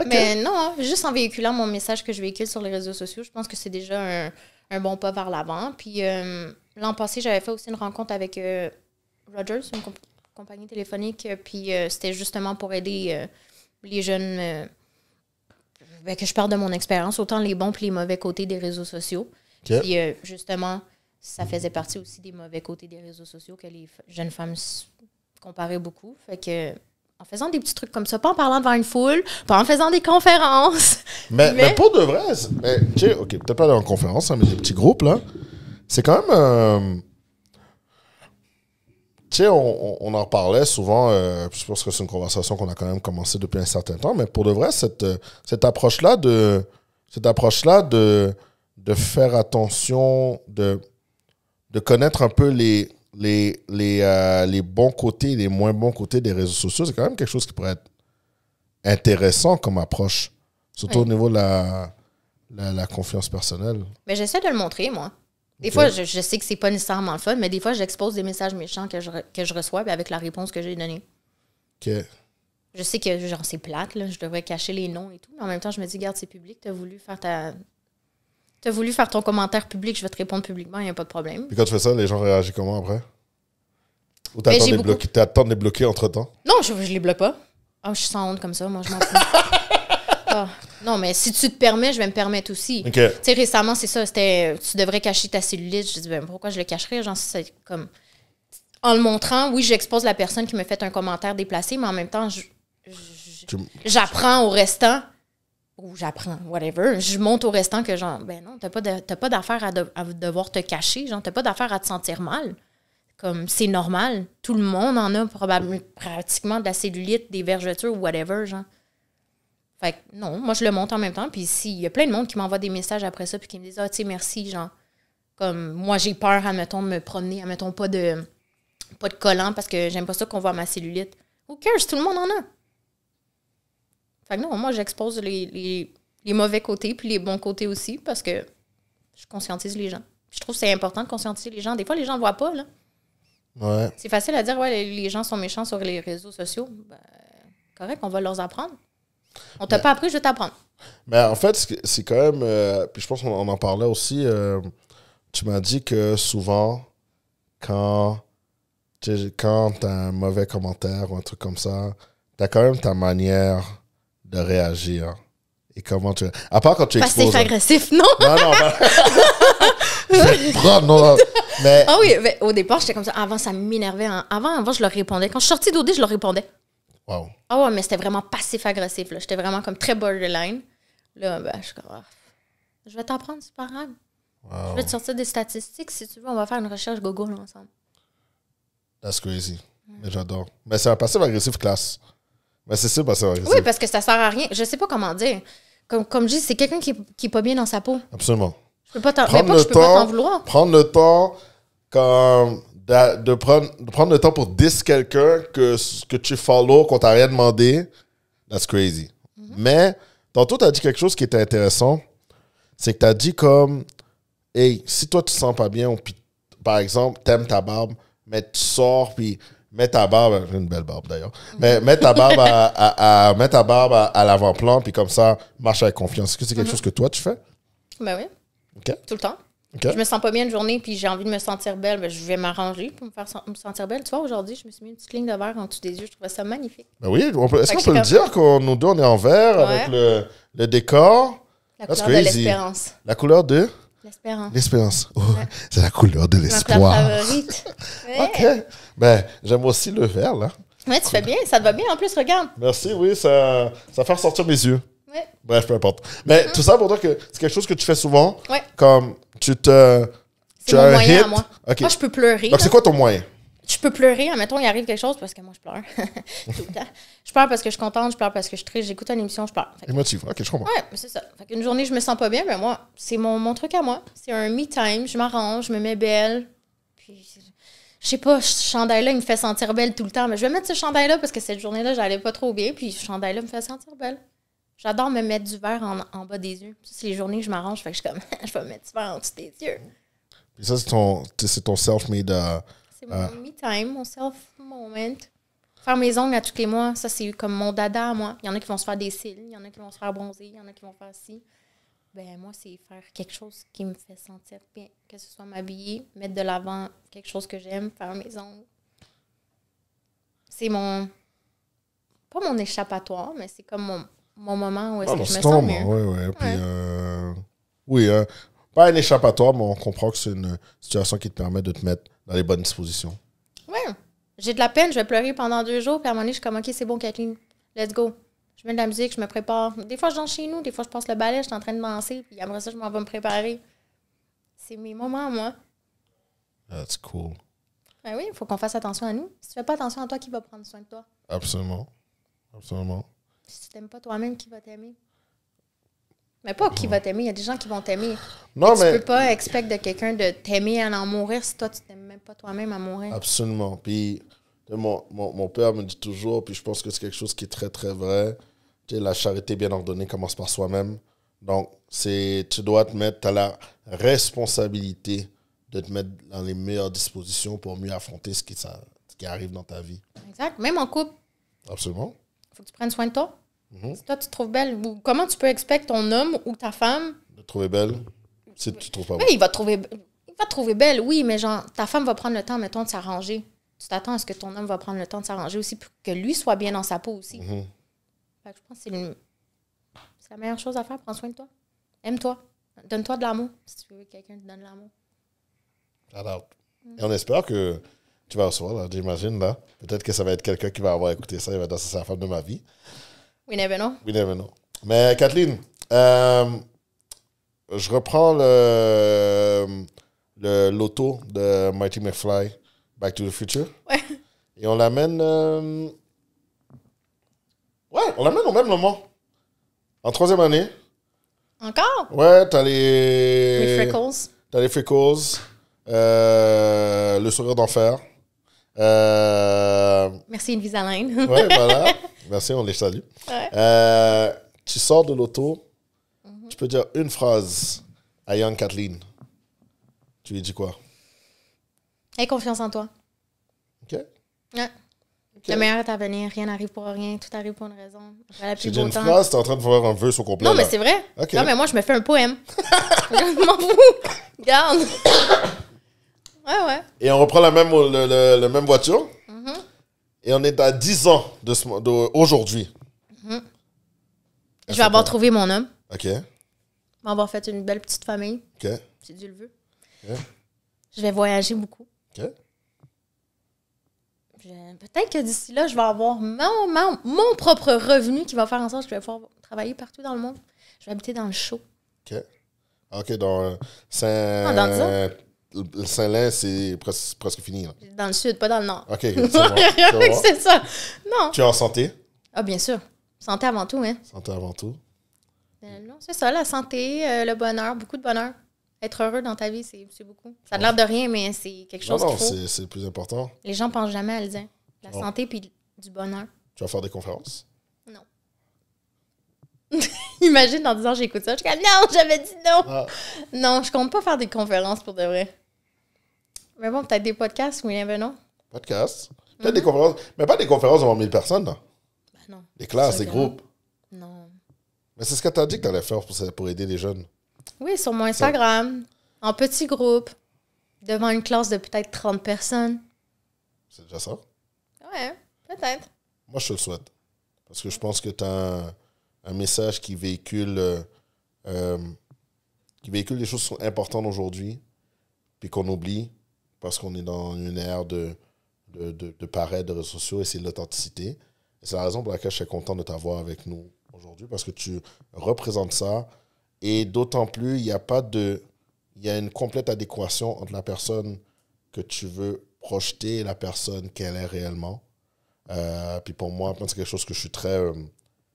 Mais non, hein. juste en véhiculant mon message que je véhicule sur les réseaux sociaux, je pense que c'est déjà un, bon pas vers l'avant. Puis euh, l'an passé, j'avais fait aussi une rencontre avec euh, Rogers, une, compagnie téléphonique, euh, puis euh, c'était justement pour aider euh, les jeunes. Ben, que je parle de mon expérience, autant les bons que les mauvais côtés des réseaux sociaux. Puis justement, ça faisait partie aussi des mauvais côtés des réseaux sociaux que les jeunes femmes comparaient beaucoup. Fait que en faisant des petits trucs comme ça, pas en parlant devant une foule, pas en faisant des conférences. Mais, pour de vrai, mais, OK, peut-être pas dans une conférence, hein, mais des petits groupes, là, c'est quand même tu sais, on, en parlait souvent, euh, je pense que c'est une conversation qu'on a quand même commencé depuis un certain temps, mais pour de vrai, cette, euh, cette approche-là de cette approche-là de, de faire attention, de, de connaître un peu les, euh, les, bons côtés les moins bons côtés des réseaux sociaux, c'est quand même quelque chose qui pourrait être intéressant comme approche, surtout au niveau de la, la confiance personnelle. Mais j'essaie de le montrer, moi. Des fois, je, sais que c'est pas nécessairement le fun, mais des fois, j'expose des messages méchants que je, que je reçois avec la réponse que j'ai donnée. OK. Je sais que, genre, c'est plate, là, je devrais cacher les noms et tout, mais en même temps, je me dis, garde, c'est public, t'as voulu faire ta. T'as voulu faire ton commentaire public, je vais te répondre publiquement, il n'y a pas de problème. Et quand tu fais ça, les gens réagissent comment après Ou ben, t'attends de les bloquer entre temps Non, je, je les bloque pas. Ah, je suis sans honte comme ça, moi, je m'en fous. Ah. Non, mais si tu te permets, je vais me permettre aussi. Tu sais, récemment, c'est ça, c'était tu devrais cacher ta cellulite. Je dis, ben, pourquoi je le cacherais? Genre, c'est comme. En le montrant, oui, j'expose la personne qui me fait un commentaire déplacé, mais en même temps, j'apprends au restant, ou j'apprends, whatever. Je montre au restant que, genre, ben non, t'as pas d'affaire à, à, devoir te cacher, genre, t'as pas d'affaire à te sentir mal. Comme, c'est normal. Tout le monde en a probablement pratiquement de la cellulite, des vergetures, whatever, genre. Fait que non, moi, je le monte en même temps. Puis s'il y a plein de monde qui m'envoie des messages après ça, puis qui me disent, ah, tu sais, merci, genre, comme moi, j'ai peur, admettons, de me promener, admettons, pas de, pas de collant parce que j'aime pas ça qu'on voit ma cellulite. ou cares? Tout le monde en a. Fait que non, moi, j'expose les, mauvais côtés puis les bons côtés aussi parce que je conscientise les gens. Puis je trouve que c'est important de conscientiser les gens. Des fois, les gens voient pas, là. Ouais. C'est facile à dire, ouais, les gens sont méchants sur les réseaux sociaux. Ben, correct, on va leur apprendre. On t'a pas appris, je vais t'apprendre. Mais en fait, c'est quand même. Euh, puis je pense qu'on en parlait aussi. Euh, tu m'as dit que souvent, quand quand t'as un mauvais commentaire ou un truc comme ça, t'as quand même ta manière de réagir. Et comment tu. À part quand tu Passif agressif, non? Non, ben- non, non. Mais... Ah oui, mais au départ, j'étais comme ça. Avant, ça m'énervait. Hein. Avant, avant, je leur répondais. Quand je suis d'OD, je leur répondais. Ah oh, ouais, mais c'était vraiment passif-agressif. J'étais vraiment comme très borderline. Là, ben, je suis comme, ah, je vais t'en prendre, c'est pas grave. Je vais te sortir des statistiques. Si tu veux, on va faire une recherche Google ensemble. That's crazy. Mais j'adore. Mais c'est un passif-agressif classe. Mais c'est sûr passif-agressif. Oui, parce que ça sert à rien. Je sais pas comment dire. Comme, comme je dis, c'est quelqu'un qui, qui est pas bien dans sa peau. Absolument. Je peux pas t'en, prendre le temps, pas t'en vouloir. Prendre le temps, comme de, prendre, prendre, le temps pour dire quelqu'un que que tu follow, qu'on t'a rien demandé, that's crazy. Mm-hmm. Mais tantôt, tu as dit quelque chose qui était intéressant. C'est que tu as dit comme, hey, si toi tu te sens pas bien, ou, par exemple, t'aimes ta barbe, mais tu sors, puis mets ta barbe, une belle barbe d'ailleurs, mm-hmm. mais mets ta barbe à, ta barbe à, l'avant-plan, puis comme ça, marche avec confiance. Est-ce que c'est quelque mm-hmm. chose que toi tu fais? Ben oui. OK. Tout le temps. Je me sens pas bien une journée, puis j'ai envie de me sentir belle, mais ben, je vais m'arranger pour me faire me sentir belle. Tu vois, aujourd'hui, je me suis mis une petite ligne de verre en dessous des yeux. Je trouvais ça magnifique. Ben oui, est-ce qu'on peut, le dire qu'on nous deux, on est en vert avec le, décor? La couleur de l'espérance. La couleur de? L'espérance. L'espérance. Oh, c'est la couleur de l'espoir. Ma favorite. OK. Ben, j'aime aussi le vert, là. Ouais, tu fais bien. Ça te va bien, en plus, regarde. Merci, oui. Ça, ça fait ressortir mes yeux. Ouais. Bref, peu importe. Ben, mais mm-hmm. tout ça pour dire que c'est quelque chose que tu fais souvent. Ouais. Comme tu te. C'est mon moyen à moi. Moi, je peux pleurer. Donc, c'est quoi ton moyen? Tu peux pleurer. Admettons, hein, il arrive quelque chose parce que moi, je pleure. Tout le temps. Je pleure parce que je suis contente, je pleure parce que je triste, j'écoute une émission, je pleure. Émotive. OK, je comprends. Ouais, c'est ça. une journée, je me sens pas bien, mais ben, moi, c'est mon, mon truc à moi. C'est un me time. Je m'arrange, je me mets belle. Puis, je sais pas, ce chandail-là, il me fait sentir belle tout le temps. Mais je vais mettre ce chandail-là parce que cette journée-là, j'allais pas trop bien. Puis, ce chandail-là me fait sentir belle. J'adore me mettre du verre en, en bas des yeux. C'est les journées que je m'arrange, fait que je comme, je vais me mettre du verre en dessous des yeux. ça, c'est ton, ton self-made. Euh, c'est mon me time, mon self-moment. Faire mes ongles à tous les mois, ça, c'est comme mon dada à moi. Il y en a qui vont se faire des cils, il y en a qui vont se faire bronzer, il y en a qui vont faire ci. Ben, moi, c'est faire quelque chose qui me fait sentir bien. Que ce soit m'habiller, mettre de l'avant quelque chose que j'aime, faire mes ongles. C'est mon. Pas mon échappatoire, mais c'est comme mon, mon moment où est-ce ah, que je me sens mieux. Ouais, ouais. Puis, euh, oui, euh, pas un échappatoire, mais on comprend que c'est une situation qui te permet de te mettre dans les bonnes dispositions. Oui. J'ai de la peine, je vais pleurer pendant deux jours, puis à un moment donné, je suis comme, OK, c'est bon, Kathleen, let's go. Je mets de la musique, je me prépare. Des fois, je danse chez nous, des fois, je passe le ballet, je suis en train de danser, puis après ça, je m'en vais me préparer. C'est mes moments, moi. That's cool. Ben oui, il faut qu'on fasse attention à nous. Si tu fais pas attention à toi, qui va prendre soin de toi? Absolument. Absolument si tu t'aimes pas toi-même, qui va t'aimer? Mais pas qui va t'aimer, il y a des gens qui vont t'aimer. Tu ne peux pas expecter de quelqu'un de t'aimer à en mourir si toi, tu t'aimes même pas toi-même à mourir. Absolument. Puis, mon, père me dit toujours, puis je pense que c'est quelque chose qui est très, très vrai. Tu la charité bien ordonnée commence par soi-même. Donc, c'est tu dois te mettre, à la responsabilité de te mettre dans les meilleures dispositions pour mieux affronter ce qui, ça, qui arrive dans ta vie. Exact. Même en couple. Absolument. Faut que tu prennes soin de toi. Mhm. toi, tu te trouves belle, comment tu peux expecter ton homme ou ta femme. De trouver belle si tu te trouves pas belle. Oui, il va, te trouver, il va trouver belle, oui, mais genre, ta femme va prendre le temps, mettons, de s'arranger. Tu t'attends à ce que ton homme va prendre le temps de s'arranger aussi pour que lui soit bien dans sa peau aussi. Mhm. je pense que c'est la meilleure chose à faire. Prends soin de toi. Aime-toi. Donne-toi de l'amour. Si tu veux que quelqu'un te donne l'amour. Alors, mm. et on espère que tu vas recevoir, j'imagine, là. Peut-être que ça va être quelqu'un qui va avoir écouté ça. Il va dire c'est la femme de ma vie. We never know. We never know. Mais Kathleen, euh, je reprends le, loto de Mighty McFly, Back to the Future. Ouais. Et on l'amène. Euh, ouais, on l'amène au même moment. En troisième année. Encore? Ouais, t'as les. Les Freckles. T'as les Freckles. Euh, le sourire d'enfer. Euh... Merci Invisalign. Ouais, voilà. Merci, on les salue. Euh, tu sors de l'auto, mhm. tu peux dire une phrase à Young Kathleen. Tu lui dis quoi Aie confiance en toi. OK. Ouais. Le meilleur est à venir. Rien n'arrive pour rien. Tout arrive pour une raison. Tu dis une phrase, tu es en train de faire un vœu sur complet. Non, mais c'est vrai. Non, mais moi, je me fais un poème. je m'en fous. Regarde. ouais, ouais. Et on reprend la même, le même voiture et on est à 10 ans d'aujourd'hui. De, je vais avoir trouvé mon homme. OK. Je va avoir fait une belle petite famille. OK. Si Dieu le veut. Je vais voyager beaucoup. OK. Peut-être que d'ici là, je vais avoir mon, mon, propre revenu qui va faire en sorte que je vais pouvoir travailler partout dans le monde. Je vais habiter dans le show. OK. Ah, OK, dans, euh, Saint le Saint-Lin, c'est presque, fini. Dans le sud, pas dans le nord. OK, c'est ça. Non. Tu es en santé? Ah, bien sûr. Santé avant tout, hein? Santé avant tout. Euh, non, c'est ça, la santé, euh, le bonheur, beaucoup de bonheur. Être heureux dans ta vie, c'est beaucoup. Ça a l'air de rien, mais c'est quelque chose Non, non, c'est plus important. Les gens pensent jamais à le dire. La santé puis du bonheur. Tu vas faire des conférences? Non. Imagine en disant j'écoute ça, je suis comme non, j'avais dit non. Ah. Non, je compte pas faire des conférences pour de vrai. Mais bon, peut-être des podcasts, ben non? Podcasts. Peut-être des conférences. Mais pas des conférences devant 1000 personnes, ben non? Des classes, des groupes. Non. Mais c'est ce que tu as dit que tu allais faire pour, aider les jeunes. Oui, sur mon Instagram, en petit groupe, devant une classe de peut-être 30 personnes. C'est déjà ça? Ouais, peut-être. Moi, je te le souhaite. Parce que je pense que tu as un, message qui véhicule, euh, euh, qui véhicule des choses importantes aujourd'hui, puis qu'on oublie, parce qu'on est dans une ère de, de, de, de réseaux sociaux et c'est l'authenticité. C'est la raison pour laquelle je suis content de t'avoir avec nous aujourd'hui parce que tu représentes ça et d'autant plus, il n'y a pas de. Il y a une complète adéquation entre la personne que tu veux projeter et la personne qu'elle est réellement. Euh, puis pour moi, c'est quelque chose que je suis très, euh,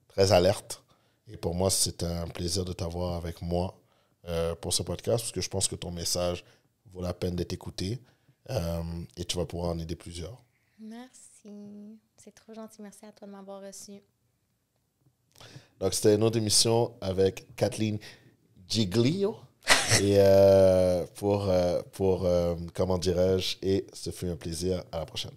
très alerte. Et pour moi, c'est un plaisir de t'avoir avec moi euh, pour ce podcast parce que je pense que ton message vaut la peine d'être écouté. Euh, et tu vas pouvoir en aider plusieurs. Merci. C'est trop gentil. Merci à toi de m'avoir reçu. Donc, c'était une autre émission avec Kathleen Giglio. et euh, pour, euh, pour comment dirais-je, et ce fut un plaisir. À la prochaine.